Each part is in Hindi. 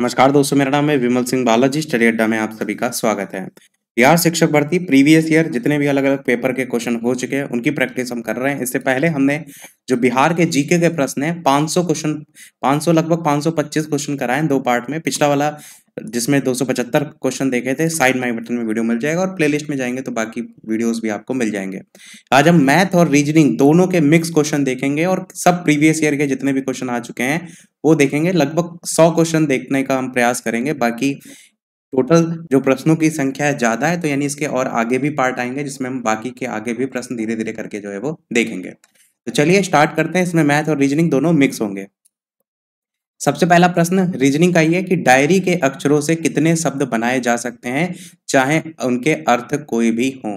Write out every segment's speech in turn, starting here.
नमस्कार दोस्तों मेरा नाम है विमल सिंह बालाजी स्टडी अड्डा में आप सभी का स्वागत है बिहार शिक्षक भर्ती प्रीवियस ईयर जितने भी अलग अलग पेपर के क्वेश्चन हो चुके हैं उनकी प्रैक्टिस हम कर रहे हैं इससे पहले हमने जो बिहार के जीके के प्रश्न है 500 क्वेश्चन 500 लगभग 525 क्वेश्चन कराए दो पार्ट में पिछला वाला जिसमें दो क्वेश्चन देखे थे साइड माई बटन में वीडियो मिल जाएगा और प्लेलिस्ट में जाएंगे तो बाकी वीडियोस भी आपको मिल जाएंगे आज हम मैथ और रीजनिंग दोनों के मिक्स क्वेश्चन देखेंगे और सब प्रीवियस ईयर के जितने भी क्वेश्चन आ चुके हैं वो देखेंगे लगभग सौ क्वेश्चन देखने का हम प्रयास करेंगे बाकी टोटल जो प्रश्नों की संख्या है ज़्यादा है तो यानी इसके और आगे भी पार्ट आएंगे जिसमें हम बाकी के आगे भी प्रश्न धीरे धीरे करके जो है वो देखेंगे तो चलिए स्टार्ट करते हैं इसमें मैथ और रीजनिंग दोनों मिक्स होंगे सबसे पहला प्रश्न रीजनिंग का ही है कि डायरी के अक्षरों से कितने शब्द बनाए जा सकते हैं चाहे उनके अर्थ कोई भी हो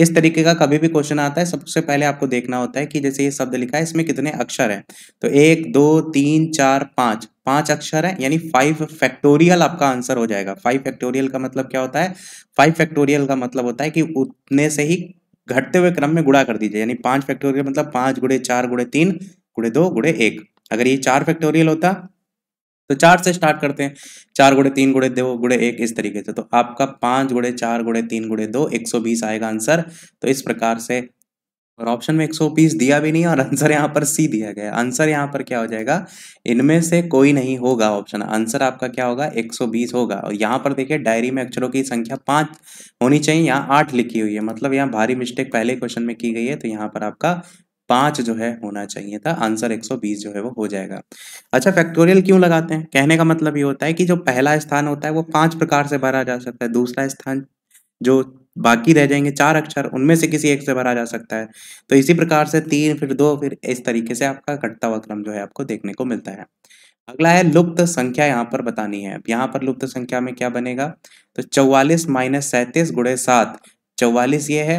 इस तरीके का कभी भी क्वेश्चन आता है सबसे पहले आपको देखना होता है कि जैसे ये शब्द लिखा है इसमें कितने अक्षर हैं तो एक दो तीन चार पांच पांच अक्षर है यानी फाइव फैक्टोरियल आपका आंसर हो जाएगा फाइव फैक्टोरियल का मतलब क्या होता है फाइव फैक्टोरियल का मतलब होता है कि उतने से ही घटते हुए क्रम में गुड़ा कर दीजिए यानी पांच फैक्टोरियल मतलब पांच गुड़े चार गुड़े तीन गुड़े दो गुड़े एक अगर ये चार फैक्टोरियल होता तो चार से स्टार्ट करते हैं चार गुड़े तीन गुड़े दो गुड़े एक इस तरीके से तो आपका पांच गुड़े चार गुड़े तीन गुड़े दो एक सौ बीस आएगा आंसर तो इस प्रकार से और ऑप्शन में एक सौ बीस दिया भी नहीं और आंसर यहाँ पर सी दिया गया आंसर यहाँ पर क्या हो जाएगा इनमें से कोई नहीं होगा ऑप्शन आंसर आपका क्या होगा एक सौ बीस होगा और यहाँ पर देखिए डायरी में अक्षरों की संख्या पांच होनी चाहिए यहाँ आठ लिखी हुई है मतलब यहाँ भारी मिस्टेक पहले क्वेश्चन में की गई है तो यहाँ पर आपका पांच जो है होना चाहिए था आंसर 120 जो है वो हो जाएगा अच्छा फैक्टोरियल क्यों लगाते हैं कहने का मतलब ये होता है कि जो पहला स्थान होता है वो पांच प्रकार से भरा जा सकता है दूसरा स्थान जो बाकी रह जाएंगे चार अक्षर उनमें से किसी एक से भरा जा सकता है तो इसी प्रकार से तीन फिर दो फिर इस तरीके से आपका घटता हुआ क्रम जो है आपको देखने को मिलता है अगला है लुप्त संख्या यहाँ पर बतानी है यहाँ पर लुप्त संख्या में क्या बनेगा तो चौवालीस माइनस सैंतीस गुड़े सात चौवालीस ये है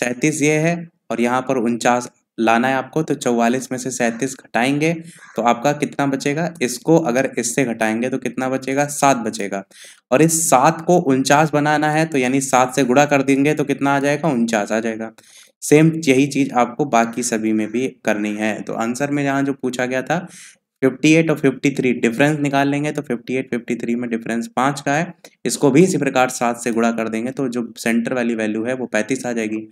सैंतीस ये है और यहाँ पर उनचास लाना है आपको तो चौवालीस में से सैंतीस घटाएंगे तो आपका कितना बचेगा इसको अगर इससे घटाएंगे तो कितना बचेगा सात बचेगा और इस सात को उनचास बनाना है तो यानी सात से गुड़ा कर देंगे तो कितना आ जाएगा उनचास आ जाएगा सेम यही चीज़ आपको बाकी सभी में भी करनी है तो आंसर में जहाँ जो पूछा गया था 58 और 53 डिफरेंस निकाल लेंगे तो 58 53 में डिफरेंस पाँच का है इसको भी इसी प्रकार सात से गुणा कर देंगे तो जो सेंटर वाली वैल्यू है वो पैंतीस आ जाएगी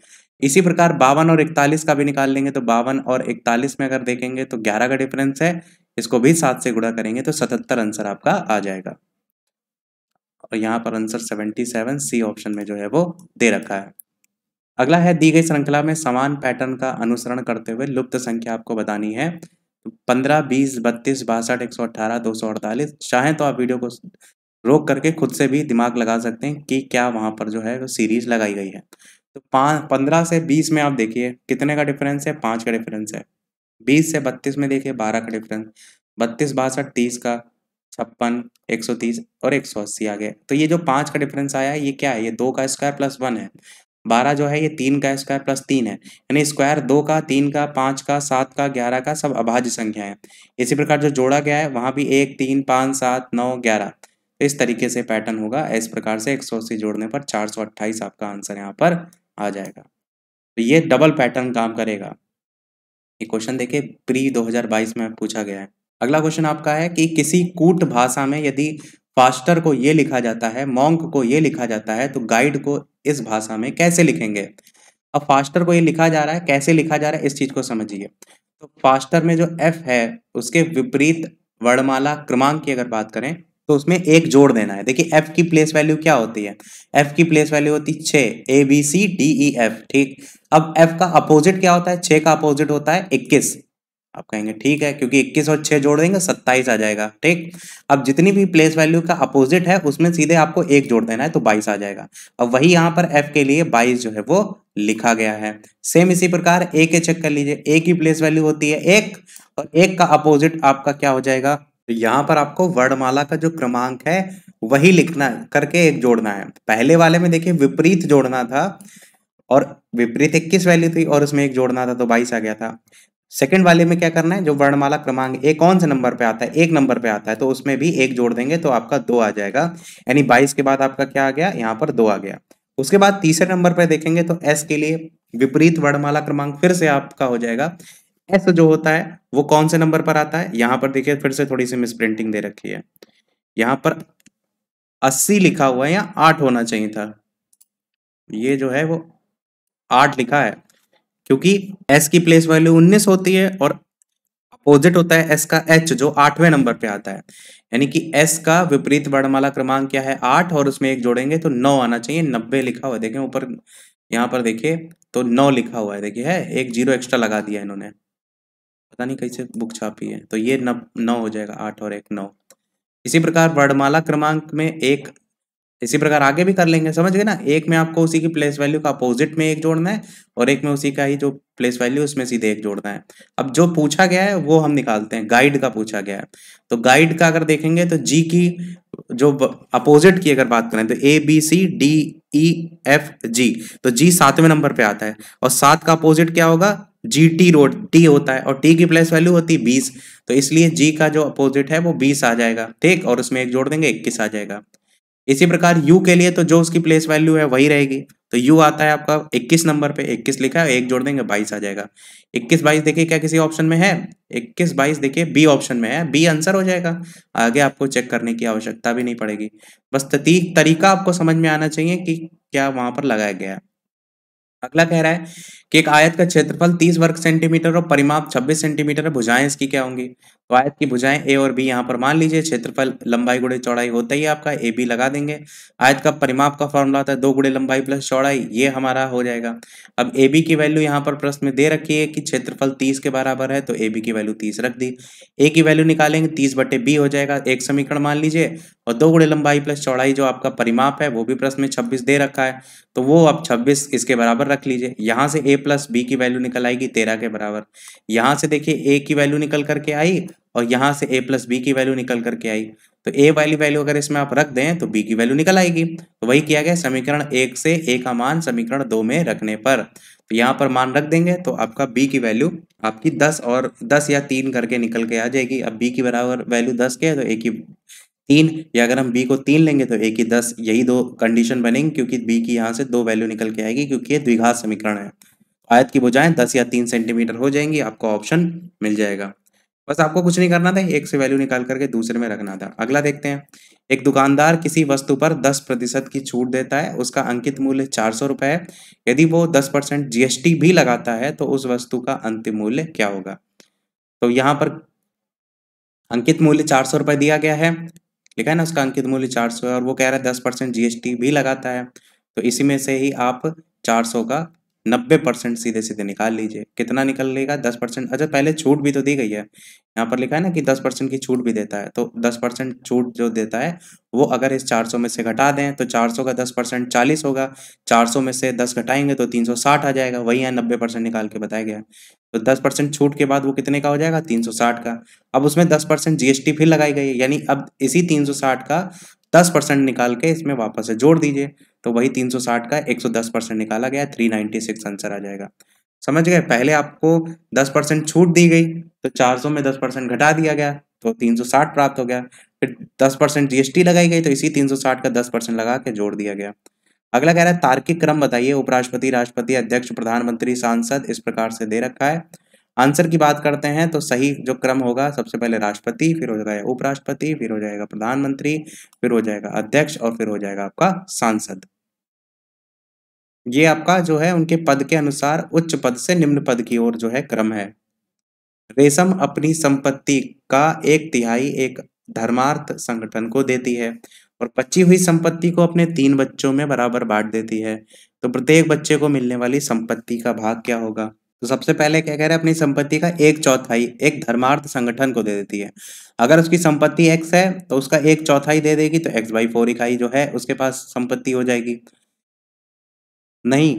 इसी प्रकार बावन और इकतालीस का भी निकाल लेंगे तो बावन और इकतालीस में अगर देखेंगे तो ग्यारह का डिफरेंस है इसको भी सात से गुणा करेंगे तो सतहत्तर आंसर आपका आ जाएगा और यहाँ पर answer seventy seven C option में जो है वो दे रखा है अगला है दी गई श्रृंखला में समान पैटर्न का अनुसरण करते हुए लुप्त संख्या आपको बतानी है पंद्रह बीस बत्तीस बासठ एक सौ अट्ठारह दो सौ अड़तालीस चाहें तो आप वीडियो को रोक करके खुद से भी दिमाग लगा सकते हैं कि क्या वहाँ पर जो है वो सीरीज लगाई गई है तो पाँच पंद्रह से बीस में आप देखिए कितने का डिफरेंस है पाँच का डिफरेंस है बीस से बत्तीस में देखिए बारह का डिफरेंस बत्तीस बासठ तीस का छप्पन एक सौ तीस और एक सौ अस्सी आ गया तो ये जो पाँच का डिफरेंस आया है ये क्या है ये दो का स्क्वायर प्लस वन है बारह जो है ये तीन का स्क्वायर प्लस तीन है यानी स्क्वायर दो का तीन का पाँच का सात का ग्यारह का सब अभाज्य संख्या है इसी प्रकार जो जोड़ा गया है वहाँ भी एक तीन पाँच सात नौ ग्यारह तो इस तरीके से पैटर्न होगा इस प्रकार से एक सौ अस्सी जोड़ने पर चार सौ अट्ठाईस आपका आंसर यहाँ पर आ जाएगा तो ये डबल पैटर्न काम करेगा ये क्वेश्चन देखिए प्री बाईस में पूछा गया है अगला क्वेश्चन आपका है कि किसी कूट भाषा में यदि पास्टर को ये लिखा जाता है मॉन्क को ये लिखा जाता है तो गाइड को इस भाषा में कैसे लिखेंगे अब फास्टर को ये लिखा जा रहा है कैसे लिखा जा रहा है इस चीज़ को समझिए तो फास्टर में जो एफ है उसके विपरीत वर्णमाला क्रमांक की अगर बात करें तो उसमें एक जोड़ देना है देखिए एफ की प्लेस वैल्यू क्या होती है एफ की प्लेस वैल्यू होती है छः A B C D E F ठीक अब एफ का अपोजिट क्या होता है छः का अपोजिट होता है इक्कीस आप कहेंगे ठीक है क्योंकि 21 और 6 जोड़ देंगे 27 आ जाएगा ठीक अब जितनी भी प्लेस वैल्यू का अपोजिट है उसमें सीधे आपको एक जोड़ देना है तो 22 आ जाएगा अब वही यहाँ पर f के लिए 22 जो है वो लिखा गया है सेम इसी प्रकार ए के चेक कर लीजिए ए की प्लेस वैल्यू होती है एक और एक का अपोजिट आपका क्या हो जाएगा तो यहाँ पर आपको वर्णमाला का जो क्रमांक है वही लिखना करके एक जोड़ना है पहले वाले में देखिए विपरीत जोड़ना था और विपरीत इक्कीस वैल्यू थी और उसमें एक जोड़ना था तो बाईस आ गया था सेकेंड वाले में क्या करना है जो वर्णमाला क्रमांक एक कौन से नंबर पे आता है एक नंबर पे आता है तो उसमें भी एक जोड़ देंगे तो आपका दो आ जाएगा यानी बाईस के बाद आपका क्या आ गया यहाँ पर दो आ गया उसके बाद तीसरे नंबर पर देखेंगे तो एस के लिए विपरीत वर्णमाला क्रमांक फिर से आपका हो जाएगा एस जो होता है वो कौन से नंबर पर आता है यहाँ पर देखिए फिर से थोड़ी सी मिसप्रिंटिंग दे रखी है यहाँ पर अस्सी लिखा हुआ है या आठ होना चाहिए था ये जो है वो आठ लिखा है क्योंकि एस की प्लेस वैल्यू उन्नीस होती है और अपोजिट होता है एस का एच जो आठवें नंबर पे आता है यानी कि एस का विपरीत वर्णमाला क्रमांक क्या है आठ और उसमें एक जोड़ेंगे तो नौ आना चाहिए नब्बे लिखा हुआ है देखिए ऊपर यहाँ पर देखिए तो नौ लिखा हुआ है देखिए है एक जीरो एक्स्ट्रा लगा दिया इन्होंने पता नहीं कैसे बुक छापी है तो ये नौ हो जाएगा आठ और एक नौ इसी प्रकार वर्णमाला क्रमांक में एक इसी प्रकार आगे भी कर लेंगे समझ गए ना एक में आपको उसी की प्लेस वैल्यू का अपोजिट में एक जोड़ना है और एक में उसी का ही जो प्लेस वैल्यू उसमें सीधे एक जोड़ना है अब जो पूछा गया है वो हम निकालते हैं गाइड का पूछा गया है तो गाइड का अगर देखेंगे तो जी की जो अपोजिट की अगर बात करें तो A B C D E F G तो जी सातवें नंबर पे आता है और सात का अपोजिट क्या होगा जी टी रोड टी होता है और टी की प्लेस वैल्यू होती है बीस तो इसलिए जी का जो अपोजिट है वो बीस आ जाएगा ठीक और उसमें एक जोड़ देंगे इक्कीस आ जाएगा इसी प्रकार u के लिए तो जो उसकी प्लेस वैल्यू है वही रहेगी तो u आता है आपका 21 नंबर पे 21 लिखा है एक जोड़ देंगे 22 आ जाएगा 21 22 देखिए क्या किसी ऑप्शन में है 21 22 देखिए बी ऑप्शन में है बी आंसर हो जाएगा आगे आपको चेक करने की आवश्यकता भी नहीं पड़ेगी बस तरीका आपको समझ में आना चाहिए कि क्या वहां पर लगाया गया अगला कह रहा है कि एक आयत का क्षेत्रफल 30 वर्ग सेंटीमीटर और परिमाप 26 सेंटीमीटर है भुजाएं इसकी क्या होंगी तो आयत की भुजाएं ए और बी यहाँ पर मान लीजिए क्षेत्रफल लंबाई गुड़े चौड़ाई होता ही आपका ए बी लगा देंगे आयत का परिमाप का फॉर्मूला होता है दो गुड़े लंबाई प्लस चौड़ाई ये हमारा हो जाएगा अब ए बी की वैल्यू यहाँ पर प्रश्न में दे रखी है कि क्षेत्रफल तीस के बराबर है तो ए बी की वैल्यू तीस रख दी ए की वैल्यू निकालेंगे तीस बटे बी हो जाएगा एक समीकरण मान लीजिए और दो गुड़े लंबाई प्लस चौड़ाई जो आपका परिमाप है वो भी प्रश्न में छब्बीस दे रखा है तो वो आप छब्बीस इसके बराबर रख लीजिए यहाँ से ए प्लस बी की वैल्यू निकल आएगी तेरह के बराबर यहाँ से देखिए ए की वैल्यू निकल करके आई और यहाँ से ए प्लस बी की वैल्यू निकल करके आई तो ए वाली वैल्यू अगर इसमें आप रख दें तो बी की वैल्यू निकल आएगी तो वही किया गया समीकरण एक से ए का मान समीकरण दो में रखने पर तो यहाँ पर मान रख देंगे तो आपका बी की वैल्यू आपकी दस और दस या तीन करके निकल के आ जाएगी अब बी की बराबर वैल्यू दस के है तो ए की तीन या अगर हम बी को तीन लेंगे तो ए की दस यही दो कंडीशन बनेंगे क्योंकि बी की यहाँ से दो वैल्यू निकल के आएगी क्योंकि ये द्विघात समीकरण है आयत की बुझाएं दस या तीन सेंटीमीटर हो जाएंगी आपको ऑप्शन मिल जाएगा बस आपको कुछ नहीं करना था एक से वैल्यू निकाल करके दूसरे में रखना था अगला देखते हैं एक दुकानदार किसी वस्तु पर दस प्रतिशत की छूट देता है उसका अंकित मूल्य चार सौ रुपये है यदि वो दस परसेंट जीएसटी भी लगाता है तो उस वस्तु का अंतिम मूल्य क्या होगा तो यहाँ पर अंकित मूल्य चार सौ रुपये दिया गया है लिखा है ना उसका अंकित मूल्य चार सौ है और वो कह रहा है दस परसेंट जीएसटी भी लगाता है तो इसी में से ही आप चार सौ का नब्बे परसेंट सीधे सीधे निकाल लीजिए कितना निकल लेगा दस परसेंट अच्छा पहले छूट भी तो दी गई है यहाँ पर लिखा है ना कि दस परसेंट की छूट भी देता है तो दस परसेंट छूट जो देता है वो अगर इस चार सौ में से घटा दें तो चार सौ का दस परसेंट चालीस होगा चार सौ में से दस घटाएंगे तो तीन सौ साठ आ जाएगा वही है नब्बे परसेंट निकाल के बताया गया तो दस परसेंट छूट के बाद वो कितने का हो जाएगा तीन सौ साठ का अब उसमें दस परसेंट जीएसटी फिर लगाई गई यानी अब इसी तीन सौ साठ का दस परसेंट निकाल के इसमें वापस से जोड़ दीजिए तो वही 360 का 110 परसेंट निकाला गया 396 आंसर आ जाएगा समझ गए पहले आपको 10 परसेंट छूट दी गई तो 400 में 10 परसेंट घटा दिया गया तो 360 प्राप्त हो गया फिर 10 परसेंट जीएसटी लगाई गई तो इसी 360 का 10 परसेंट लगा के जोड़ दिया गया अगला कह रहा है तार्किक क्रम बताइए उपराष्ट्रपति राष्ट्रपति अध्यक्ष प्रधानमंत्री सांसद इस प्रकार से दे रखा है आंसर की बात करते हैं तो सही जो क्रम होगा सबसे पहले राष्ट्रपति फिर हो जाएगा उपराष्ट्रपति फिर हो जाएगा प्रधानमंत्री फिर हो जाएगा अध्यक्ष और फिर हो जाएगा आपका सांसद ये आपका जो है उनके पद के अनुसार उच्च पद से निम्न पद की ओर जो है क्रम है रेशम अपनी संपत्ति का एक तिहाई एक धर्मार्थ संगठन को देती है और बची हुई संपत्ति को अपने तीन बच्चों में बराबर बांट देती है तो प्रत्येक बच्चे को मिलने वाली संपत्ति का भाग क्या होगा तो सबसे पहले क्या कह रहे हैं अपनी संपत्ति का एक चौथाई एक धर्मार्थ संगठन को दे देती है अगर उसकी संपत्ति एक्स है तो उसका एक चौथाई दे देगी तो एक्स बाई फोर इकाई जो है उसके पास संपत्ति हो जाएगी नहीं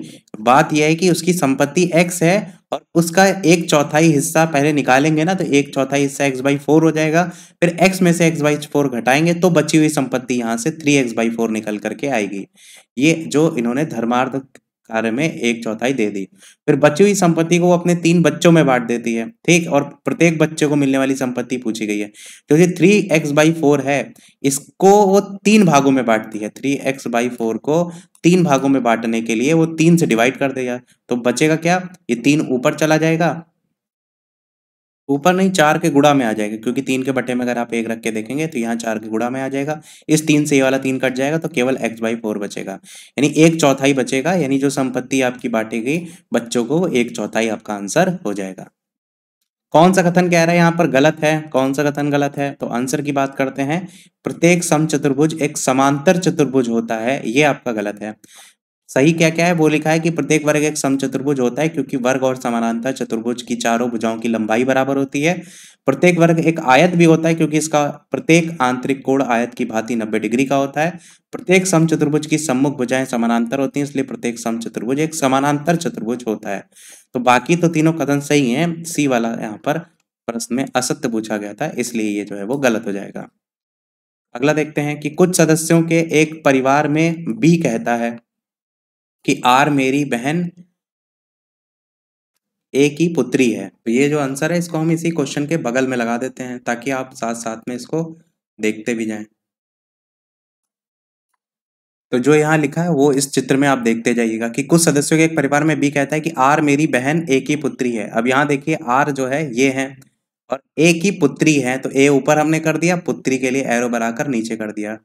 बात यह है कि उसकी संपत्ति एक्स है और उसका एक चौथाई हिस्सा पहले निकालेंगे ना तो एक चौथाई हिस्सा एक्स बाई फोर हो जाएगा फिर एक्स में से एक्स बाई फोर घटाएंगे तो बची हुई संपत्ति यहाँ से थ्री एक्स बाई फोर निकल करके आएगी ये जो इन्होंने धर्मार्थ कार्य में एक चौथाई दे दी फिर बची हुई संपत्ति को वो अपने तीन बच्चों में बांट देती है ठीक और प्रत्येक बच्चे को मिलने वाली संपत्ति पूछी गई है तो ये थ्री एक्स बाई फोर है इसको वो तीन भागों में बांटती है थ्री एक्स बाई फोर को तीन भागों में बांटने के लिए वो तीन से डिवाइड कर देगा तो बचेगा क्या ये तीन ऊपर चला जाएगा ऊपर नहीं चार के गुड़ा में आ जाएगा क्योंकि तीन के बटे में अगर आप एक रख के देखेंगे तो यहाँ चार के गुड़ा में आ जाएगा इस तीन से ये वाला तीन कट जाएगा तो केवल एक्स बाई फोर बचेगा यानी एक चौथाई बचेगा यानी जो संपत्ति आपकी बांटी गई बच्चों को एक चौथाई आपका आंसर हो जाएगा कौन सा कथन कह रहा है यहाँ पर गलत है कौन सा कथन गलत है तो आंसर की बात करते हैं प्रत्येक सम चतुर्भुज एक समांतर चतुर्भुज होता है ये आपका गलत है सही क्या क्या है वो लिखा है कि प्रत्येक वर्ग एक समचतुर्भुज होता है क्योंकि वर्ग और समानांतर चतुर्भुज की चारों भुजाओं की लंबाई बराबर होती है प्रत्येक वर्ग एक आयत भी होता है क्योंकि इसका प्रत्येक आंतरिक कोण आयत की भांति नब्बे डिग्री का होता है प्रत्येक समचतुर्भुज की सम्मुख भुजाएं समानांतर होती हैं इसलिए प्रत्येक समचतुर्भुज एक समानांतर चतुर्भुज होता है तो बाकी तो तीनों कथन सही है सी वाला यहाँ पर प्रश्न में असत्य पूछा गया था इसलिए ये जो है वो गलत हो जाएगा अगला देखते हैं कि कुछ सदस्यों के एक परिवार में बी कहता है कि आर मेरी बहन ए की पुत्री है तो ये जो आंसर है इसको हम इसी क्वेश्चन के बगल में लगा देते हैं ताकि आप साथ साथ में इसको देखते भी जाएं तो जो यहाँ लिखा है वो इस चित्र में आप देखते जाइएगा कि कुछ सदस्यों के एक परिवार में बी कहता है कि आर मेरी बहन ए की पुत्री है अब यहाँ देखिए आर जो है ये है और ए की पुत्री है तो ए ऊपर हमने कर दिया पुत्री के लिए एरो बनाकर नीचे कर दिया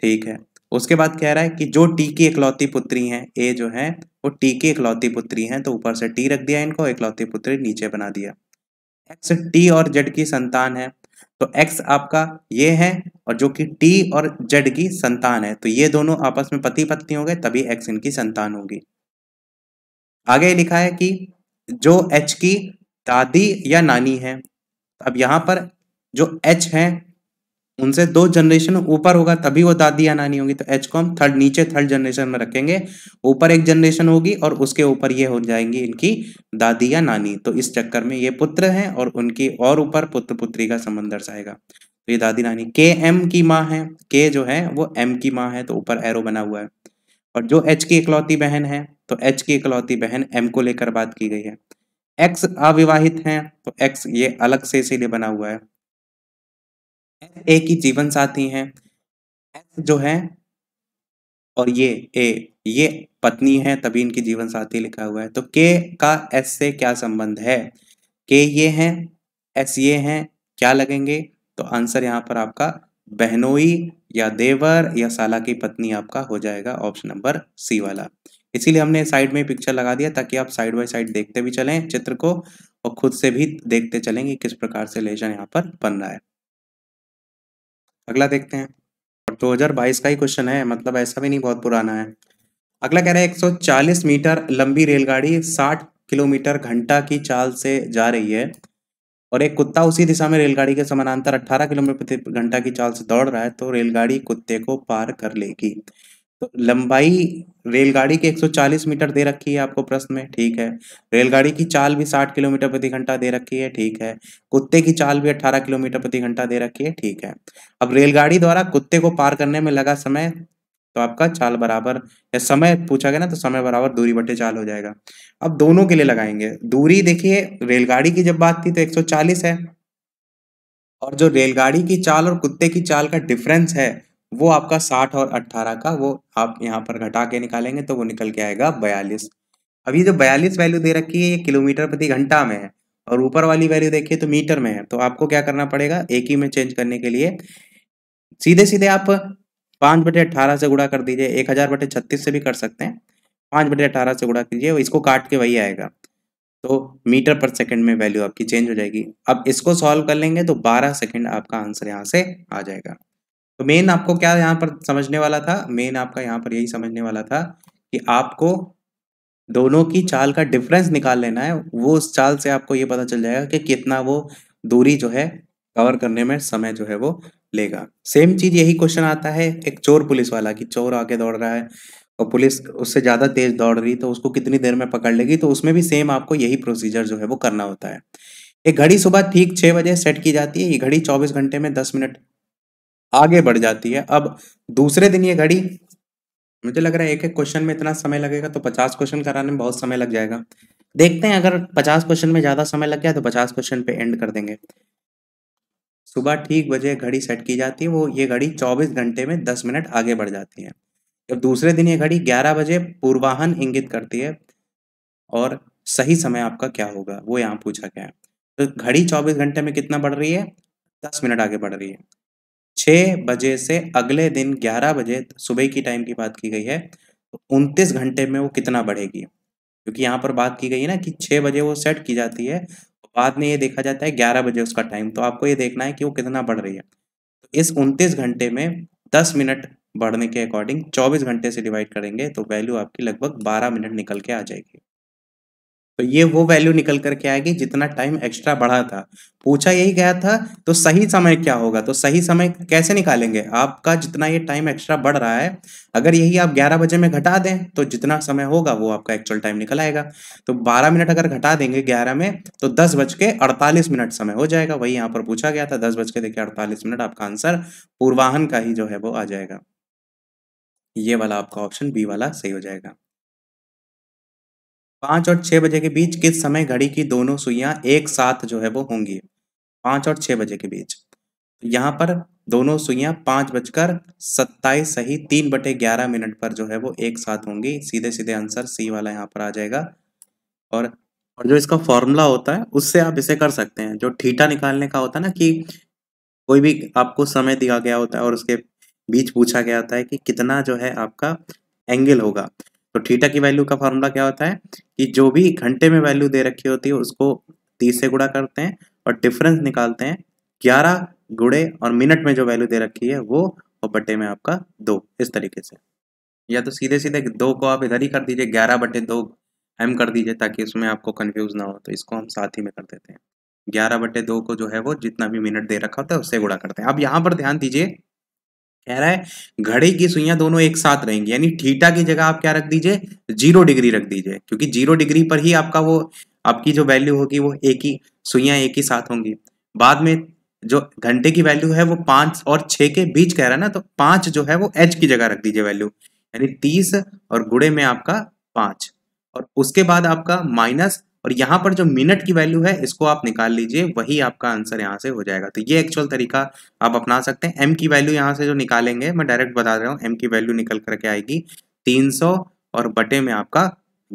ठीक है उसके बाद कह रहा है कि जो टी की इकलौती पुत्री हैं ए जो है वो टी की इकलौती पुत्री हैं तो ऊपर से टी रख दिया इनको इकलौती पुत्री नीचे बना दिया एक्स टी और जेड की संतान है तो एक्स आपका ये है और जो कि टी और जेड की संतान है तो ये दोनों आपस में पति पत्नी हो गए तभी एक्स इनकी संतान होगी आगे लिखा है कि जो एच की दादी या नानी है अब यहां पर जो एच है उनसे दो जनरेशन ऊपर होगा तभी वो दादी या नानी होगी तो एच को हम थर्ड नीचे थर्ड जनरेशन में रखेंगे ऊपर एक जनरेशन होगी और उसके ऊपर ये हो जाएंगी इनकी दादी या नानी तो इस चक्कर में ये पुत्र हैं और उनकी और ऊपर पुत्र पुत्री का संबंध दर्शाएगा तो ये दादी नानी के एम की माँ है के जो है वो एम की माँ है तो ऊपर एरो बना हुआ है और जो एच की इकलौती बहन है तो एच की इकलौती बहन एम को लेकर बात की गई है एक्स अविवाहित हैं तो एक्स ये अलग से इसीलिए बना हुआ है ए की जीवन साथी हैं एस जो है और ये ए ये पत्नी है तभी इनकी जीवन साथी लिखा हुआ है तो के का एस से क्या संबंध है के ये हैं एस ये हैं क्या लगेंगे तो आंसर यहाँ पर आपका बहनोई या देवर या साला की पत्नी आपका हो जाएगा ऑप्शन नंबर सी वाला इसीलिए हमने साइड में पिक्चर लगा दिया ताकि आप साइड बाय साइड देखते भी चलें चित्र को और खुद से भी देखते चलेंगे किस प्रकार से लेजन यहाँ पर बन रहा है अगला देखते हैं 2022 का ही क्वेश्चन है मतलब ऐसा भी नहीं बहुत पुराना है अगला कह रहा है 140 मीटर लंबी रेलगाड़ी 60 किलोमीटर घंटा की चाल से जा रही है और एक कुत्ता उसी दिशा में रेलगाड़ी के समानांतर 18 किलोमीटर प्रति घंटा की चाल से दौड़ रहा है तो रेलगाड़ी कुत्ते को पार कर लेगी तो लंबाई रेलगाड़ी की 140 मीटर दे रखी है आपको प्रश्न में ठीक है रेलगाड़ी की चाल भी 60 किलोमीटर प्रति घंटा दे रखी है ठीक है कुत्ते की चाल भी 18 किलोमीटर प्रति घंटा दे रखी है ठीक है अब रेलगाड़ी द्वारा कुत्ते को पार करने में लगा समय तो आपका चाल बराबर या समय पूछा गया ना तो समय बराबर दूरी बटे चाल हो जाएगा अब दोनों के लिए लगाएंगे दूरी देखिए रेलगाड़ी की जब बात थी तो एक है और जो रेलगाड़ी की चाल और कुत्ते की चाल का डिफरेंस है वो आपका साठ और अट्ठारह का वो आप यहाँ पर घटा के निकालेंगे तो वो निकल के आएगा बयालीस अभी जो बयालीस वैल्यू दे रखी है ये किलोमीटर प्रति घंटा में है और ऊपर वाली वैल्यू देखिए तो मीटर में है तो आपको क्या करना पड़ेगा एक ही में चेंज करने के लिए सीधे सीधे आप पाँच बटे अट्ठारह से गुड़ा कर दीजिए एक हज़ार बटे छत्तीस से भी कर सकते हैं पाँच बटे अठारह से गुड़ा कीजिए इसको काट के वही आएगा तो मीटर पर सेकंड में वैल्यू आपकी चेंज हो जाएगी अब इसको सॉल्व कर लेंगे तो बारह सेकंड आपका आंसर यहाँ से आ जाएगा तो मेन आपको क्या यहाँ पर समझने वाला था मेन आपका यहाँ पर यही समझने वाला था कि आपको दोनों की चाल का डिफरेंस निकाल लेना है वो उस चाल से आपको ये पता चल जाएगा कि कितना वो दूरी जो है कवर करने में समय जो है वो लेगा सेम चीज यही क्वेश्चन आता है एक चोर पुलिस वाला कि चोर आके दौड़ रहा है और पुलिस उससे ज़्यादा तेज दौड़ रही तो उसको कितनी देर में पकड़ लेगी तो उसमें भी सेम आपको यही प्रोसीजर जो है वो करना होता है एक घड़ी सुबह ठीक छह बजे सेट की जाती है ये घड़ी चौबीस घंटे में दस मिनट आगे बढ़ जाती है अब दूसरे दिन ये घड़ी मुझे लग रहा है एक एक क्वेश्चन में इतना समय लगेगा तो पचास क्वेश्चन कराने में बहुत समय लग जाएगा देखते हैं अगर पचास क्वेश्चन में ज़्यादा समय लग गया तो पचास क्वेश्चन पे एंड कर देंगे सुबह ठीक बजे घड़ी सेट की जाती है वो ये घड़ी चौबीस घंटे में दस मिनट आगे बढ़ जाती है जब दूसरे दिन ये घड़ी ग्यारह बजे पूर्वाहन इंगित करती है और सही समय आपका क्या होगा वो यहाँ पूछा गया है तो घड़ी चौबीस घंटे में कितना बढ़ रही है दस मिनट आगे बढ़ रही है छः बजे से अगले दिन ग्यारह बजे सुबह की टाइम की बात की गई है तो उनतीस घंटे में वो कितना बढ़ेगी क्योंकि यहाँ पर बात की गई है ना कि छः बजे वो सेट की जाती है बाद में ये देखा जाता है ग्यारह बजे उसका टाइम तो आपको ये देखना है कि वो कितना बढ़ रही है तो इस उनतीस घंटे में दस मिनट बढ़ने के अकॉर्डिंग चौबीस घंटे से डिवाइड करेंगे तो वैल्यू आपकी लगभग बारह मिनट निकल के आ जाएगी तो ये वो वैल्यू निकल करके आएगी जितना टाइम एक्स्ट्रा बढ़ा था पूछा यही गया था तो सही समय क्या होगा तो सही समय कैसे निकालेंगे आपका जितना ये टाइम एक्स्ट्रा बढ़ रहा है अगर यही आप 11 बजे में घटा दें तो जितना समय होगा वो आपका एक्चुअल टाइम निकल आएगा तो 12 मिनट अगर घटा देंगे 11 में तो दस बज के अड़तालीस मिनट समय हो जाएगा वही यहाँ पर पूछा गया था दस बज के देखिए अड़तालीस मिनट आपका आंसर पूर्वाहन का ही जो है वो आ जाएगा ये वाला आपका ऑप्शन बी वाला सही हो जाएगा पाँच और छः बजे के बीच किस समय घड़ी की दोनों सुइयाँ एक साथ जो है वो होंगी पाँच और छः बजे के बीच तो यहाँ पर दोनों सुइयाँ पाँच बजकर सत्ताईस सही तीन बटे ग्यारह मिनट पर जो है वो एक साथ होंगी सीधे सीधे आंसर सी वाला यहाँ पर आ जाएगा और और जो इसका फॉर्मूला होता है उससे आप इसे कर सकते हैं जो ठीठा निकालने का होता है ना कि कोई भी आपको समय दिया गया होता है और उसके बीच पूछा गया होता है कि कितना जो है आपका एंगल होगा तो थीटा की वैल्यू का फॉर्मूला क्या होता है कि जो भी घंटे में वैल्यू दे रखी होती है उसको तीस से गुड़ा करते हैं और डिफरेंस निकालते हैं ग्यारह गुड़े और मिनट में जो वैल्यू दे रखी है वो और बटे में आपका दो इस तरीके से या तो सीधे सीधे दो को आप इधर ही कर दीजिए ग्यारह बटे दो एम कर दीजिए ताकि उसमें आपको कन्फ्यूज ना हो तो इसको हम साथ ही में कर देते हैं ग्यारह बटे दो को जो है वो जितना भी मिनट दे रखा होता है उससे गुड़ा करते हैं अब यहाँ पर ध्यान दीजिए कह रहा है घड़ी की सुइयां दोनों एक साथ रहेंगी यानी थीटा की जगह आप क्या रख दीजिए जीरो डिग्री रख दीजिए क्योंकि जीरो डिग्री पर ही आपका वो आपकी जो वैल्यू होगी वो एक ही सुइयां एक ही साथ होंगी बाद में जो घंटे की वैल्यू है वो पांच और छः के बीच कह रहा है ना तो पांच जो है वो एच की जगह रख दीजिए वैल्यू यानी तीस और गुड़े में आपका पांच और उसके बाद आपका माइनस और यहाँ पर जो मिनट की वैल्यू है इसको आप निकाल लीजिए वही आपका आंसर यहाँ से हो जाएगा तो ये एक्चुअल तरीका आप अपना सकते हैं एम की वैल्यू यहाँ से जो निकालेंगे मैं डायरेक्ट बता रहा हूँ एम की वैल्यू निकल करके आएगी तीन और बटे में आपका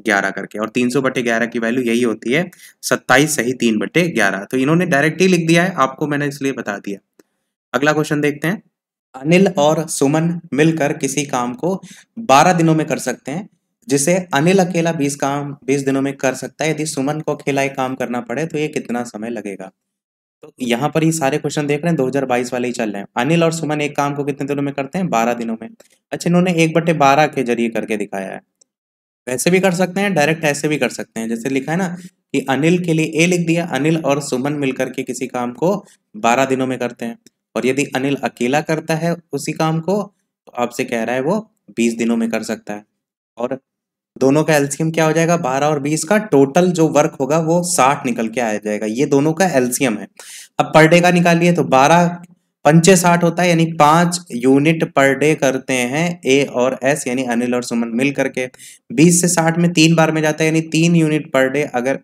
ग्यारह करके और तीन सौ बटे ग्यारह की वैल्यू यही होती है सत्ताईस सही तीन बटे ग्यारह तो इन्होंने डायरेक्ट ही लिख दिया है आपको मैंने इसलिए बता दिया अगला क्वेश्चन देखते हैं अनिल और सुमन मिलकर किसी काम को बारह दिनों में कर सकते हैं जिसे अनिल अकेला बीस काम बीस दिनों में कर सकता है यदि सुमन को अकेला ही काम करना पड़े तो ये कितना समय लगेगा तो यहाँ पर ये सारे क्वेश्चन देख रहे हैं 2022 वाले ही चल रहे हैं अनिल और सुमन एक काम को कितने दिनों में करते हैं बारह दिनों में अच्छा इन्होंने एक बटे बारह के जरिए करके दिखाया है वैसे भी कर सकते हैं डायरेक्ट ऐसे भी कर सकते हैं जैसे लिखा है ना कि अनिल के लिए ए लिख दिया अनिल और सुमन मिलकर के किसी काम को बारह दिनों में करते हैं और यदि अनिल अकेला करता है उसी काम को तो आपसे कह रहा है वो बीस दिनों में कर सकता है और दोनों का एल्सियम क्या हो जाएगा बारह और बीस का टोटल जो वर्क होगा वो साठ निकल के आ जाएगा ये दोनों का एल्सियम है अब पर डे का निकालिए तो बारह पंचे साठ होता है यानी पांच यूनिट पर डे करते हैं ए और एस यानी अनिल और सुमन मिल करके बीस से साठ में तीन बार में जाता है यानी तीन यूनिट पर डे अगर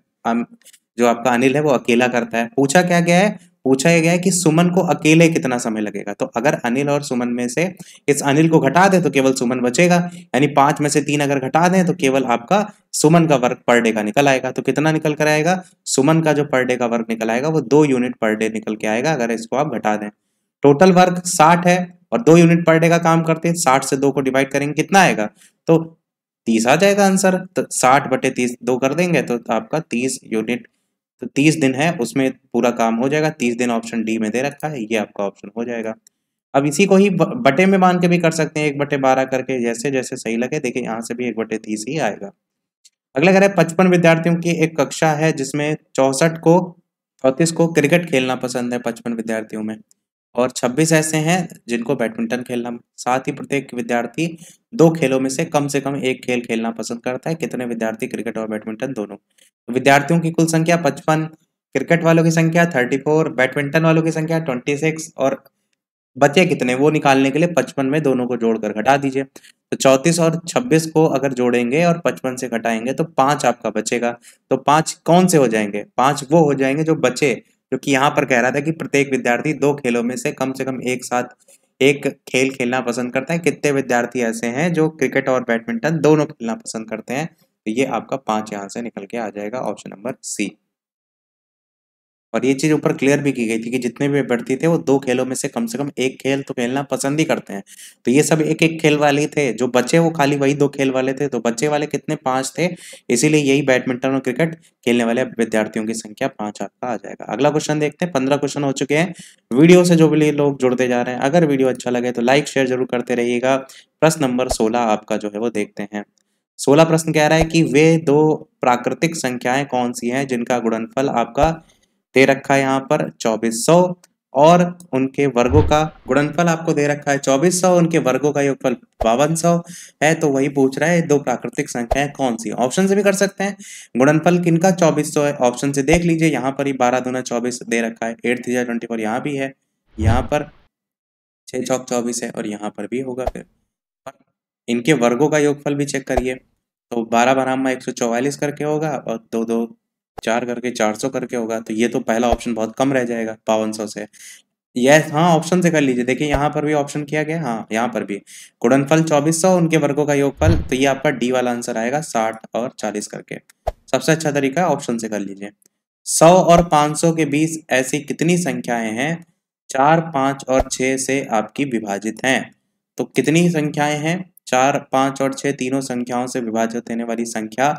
जो आपका अनिल है वो अकेला करता है पूछा क्या गया है पूछा गया है कि सुमन को अकेले कितना समय लगेगा तो अगर अनिल और सुमन में से इस अनिल को घटा दें तो केवल सुमन बचेगा यानी पांच में से तीन अगर घटा दें तो केवल आपका सुमन का वर्क पर डे का निकल आएगा तो कितना निकल कर आएगा सुमन का जो पर डे का वर्क निकल आएगा वो दो यूनिट पर डे निकल के आएगा अगर इसको आप घटा दें टोटल वर्क साठ है और दो यूनिट पर डे का काम करते हैं साठ से दो को डिवाइड करेंगे कितना आएगा तो तीस आ जाएगा आंसर तो साठ बटे तीस दो कर देंगे तो आपका तीस यूनिट तो तीस दिन है उसमें पूरा काम हो जाएगा तीस दिन ऑप्शन डी में दे रखा है ये आपका ऑप्शन हो जाएगा अब इसी को ही बटे में बांध के भी कर सकते हैं एक बटे बारह करके जैसे जैसे सही लगे देखिए यहाँ से भी एक बटे तीस ही आएगा अगला कह रहा है पचपन विद्यार्थियों की एक कक्षा है जिसमें चौसठ को चौतीस को क्रिकेट खेलना पसंद है पचपन विद्यार्थियों में और 26 ऐसे हैं जिनको बैडमिंटन खेलना साथ ही प्रत्येक विद्यार्थी दो खेलों में से कम से कम एक खेल खेलना पसंद करता है कितने विद्यार्थी क्रिकेट और बैडमिंटन दोनों तो विद्यार्थियों की कुल संख्या पचपन क्रिकेट वालों की संख्या थर्टी फोर बैडमिंटन वालों की संख्या ट्वेंटी सिक्स और बचे कितने वो निकालने के लिए पचपन में दोनों को जोड़कर घटा दीजिए तो चौंतीस और छब्बीस को अगर जोड़ेंगे और पचपन से घटाएंगे तो पांच आपका बचेगा तो पांच कौन से हो जाएंगे पांच वो हो जाएंगे जो बचे जो कि यहाँ पर कह रहा था कि प्रत्येक विद्यार्थी दो खेलों में से कम से कम एक साथ एक खेल खेलना पसंद करता है कितने विद्यार्थी ऐसे हैं जो क्रिकेट और बैडमिंटन दोनों खेलना पसंद करते हैं तो ये आपका पांच यहाँ से निकल के आ जाएगा ऑप्शन नंबर सी और ये चीज ऊपर क्लियर भी की गई थी कि जितने भी अभ्यर्थी थे वो दो खेलों में से कम से कम एक खेल तो खेलना पसंद ही करते हैं तो ये सब एक एक खेल वाले थे जो बच्चे वो खाली वही दो खेल वाले थे तो बच्चे वाले कितने पांच थे इसीलिए यही बैडमिंटन और क्रिकेट खेलने वाले विद्यार्थियों की संख्या पांच आपका आ जाएगा अगला क्वेश्चन देखते हैं पंद्रह क्वेश्चन हो चुके हैं वीडियो से जो भी लोग जुड़ते जा रहे हैं अगर वीडियो अच्छा लगे तो लाइक शेयर जरूर करते रहिएगा प्रश्न नंबर सोलह आपका जो है वो देखते हैं सोलह प्रश्न कह रहा है कि वे दो प्राकृतिक संख्याएं कौन सी हैं जिनका गुणनफल आपका दे रखा है यहाँ पर चौबीस सौ और उनके वर्गों का गुणनफल आपको दे रखा है चौबीस सौ उनके वर्गों का योगफल बावन सौ है तो वही पूछ रहा है दो प्राकृतिक संख्याएं कौन सी ऑप्शन से भी कर सकते हैं गुणनफल किनका चौबीस सौ है ऑप्शन से देख लीजिए यहाँ पर ही बारह दूना चौबीस दे रखा है एट थ्री ट्वेंटी फोर यहाँ भी है यहाँ पर छः चौक चौबीस है और यहाँ पर भी होगा फिर इनके वर्गों का योगफल भी चेक करिए तो बारह बारह में एक सौ चौवालीस करके होगा और दो दो चार करके चार सौ करके होगा तो ये तो पहला ऑप्शन बहुत कम रह जाएगा बावन सौ से यस हाँ ऑप्शन से कर लीजिए देखिए यहाँ पर भी ऑप्शन किया गया हाँ यहाँ पर भी गुणनफल चौबीस सौ उनके वर्गों का योगफल तो ये आपका डी वाला आंसर आएगा साठ और चालीस करके सबसे अच्छा तरीका ऑप्शन से कर लीजिए सौ और पाँच सौ के बीच ऐसी कितनी संख्याएं हैं चार पाँच और छः से आपकी विभाजित हैं तो कितनी संख्याएं हैं चार पाँच और छः तीनों संख्याओं से विभाजित होने वाली संख्या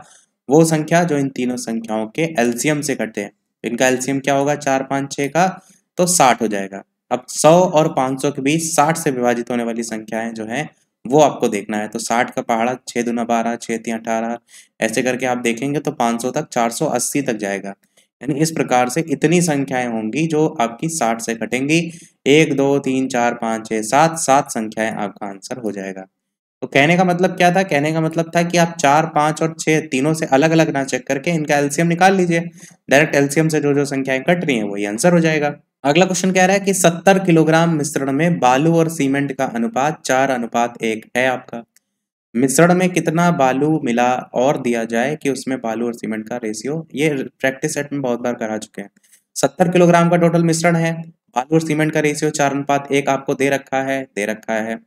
वो संख्या जो इन तीनों संख्याओं के एल्सियम से कटे हैं इनका एल्सियम क्या होगा चार पाँच छः का तो साठ हो जाएगा अब सौ और पाँच सौ के बीच साठ से विभाजित होने वाली संख्याएं जो हैं वो आपको देखना है तो साठ का पहाड़ा छः दुना बारह छः तीन अठारह ऐसे करके आप देखेंगे तो पाँच सौ तक चार सौ अस्सी तक जाएगा यानी इस प्रकार से इतनी संख्याएं होंगी जो आपकी साठ से कटेंगी एक दो तीन चार पाँच छः सात सात संख्याएं आपका आंसर हो जाएगा तो कहने का मतलब क्या था कहने का मतलब था कि आप चार पांच और छह तीनों से अलग अलग ना चेक करके इनका एल्सियम निकाल लीजिए डायरेक्ट एल्सियम से जो जो संख्याएं कट रही हैं वही आंसर हो जाएगा अगला क्वेश्चन कह रहा है कि सत्तर किलोग्राम मिश्रण में बालू और सीमेंट का अनुपात चार अनुपात एक है आपका मिश्रण में कितना बालू मिला और दिया जाए कि उसमें बालू और सीमेंट का रेशियो ये प्रैक्टिस सेट में बहुत बार करा चुके हैं सत्तर किलोग्राम का टोटल मिश्रण है बालू और सीमेंट का रेशियो चार अनुपात एक आपको दे रखा है दे रखा है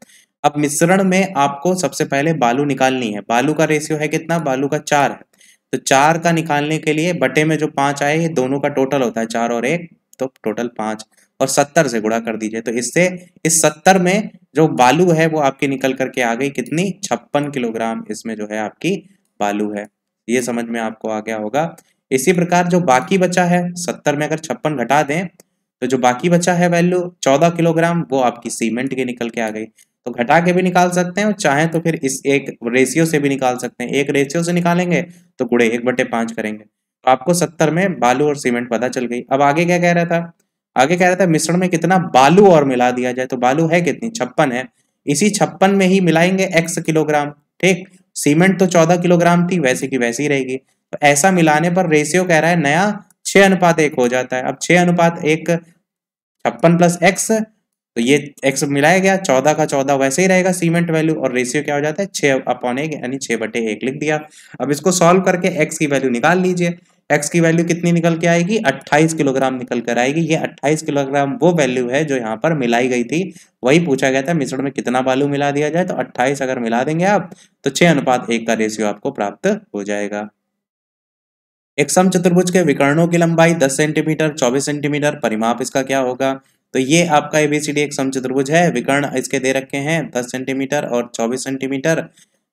अब मिश्रण में आपको सबसे पहले बालू निकालनी है बालू का रेशियो है कितना बालू का चार है तो चार का निकालने के लिए बटे में जो पांच आए ये दोनों का टोटल होता है चार और एक तो टोटल पांच और सत्तर से गुणा कर दीजिए तो इससे इस सत्तर में जो बालू है वो आपकी निकल करके आ गई कितनी छप्पन किलोग्राम इसमें जो है आपकी बालू है ये समझ में आपको आ गया होगा इसी प्रकार जो बाकी बचा है सत्तर में अगर छप्पन घटा दें तो जो बाकी बचा है वैल्यू चौदह किलोग्राम वो आपकी सीमेंट की निकल के आ गई तो घटा के भी निकाल सकते हैं और चाहें तो फिर इस एक रेशियो से भी निकाल सकते हैं एक रेशियो से निकालेंगे तो गुड़े एक बटे पांच करेंगे तो आपको सत्तर में बालू और सीमेंट पता चल गई अब आगे क्या कह रहा था आगे कह रहा था मिश्रण में कितना बालू और मिला दिया जाए तो बालू है कितनी छप्पन है इसी छप्पन में ही मिलाएंगे एक्स किलोग्राम ठीक सीमेंट तो चौदह किलोग्राम थी वैसे की वैसी रहेगी तो ऐसा मिलाने पर रेशियो कह रहा है नया छह अनुपात एक हो जाता है अब छह अनुपात एक छप्पन प्लस एक्स तो ये एक्स मिलाया गया चौदह का चौदह वैसे ही रहेगा सीमेंट वैल्यू और रेशियो क्या हो जाता है छः अपॉन एक यानी छः बटे एक लिख दिया अब इसको सॉल्व करके एक्स की वैल्यू निकाल लीजिए एक्स की वैल्यू कितनी निकल के आएगी 28 किलोग्राम निकल कर आएगी ये 28 किलोग्राम वो वैल्यू है जो यहाँ पर मिलाई गई थी वही पूछा गया था मिश्रण में कितना बालू मिला दिया जाए तो 28 अगर मिला देंगे आप तो छह अनुपात एक का रेशियो आपको प्राप्त हो जाएगा एक सम चतुर्भुज के विकर्णों की लंबाई 10 सेंटीमीटर 24 सेंटीमीटर परिमाप इसका क्या होगा तो ये आपका एबीसीडी एक समचतुर्भुज है विकर्ण इसके दे रखे हैं दस सेंटीमीटर और चौबीस सेंटीमीटर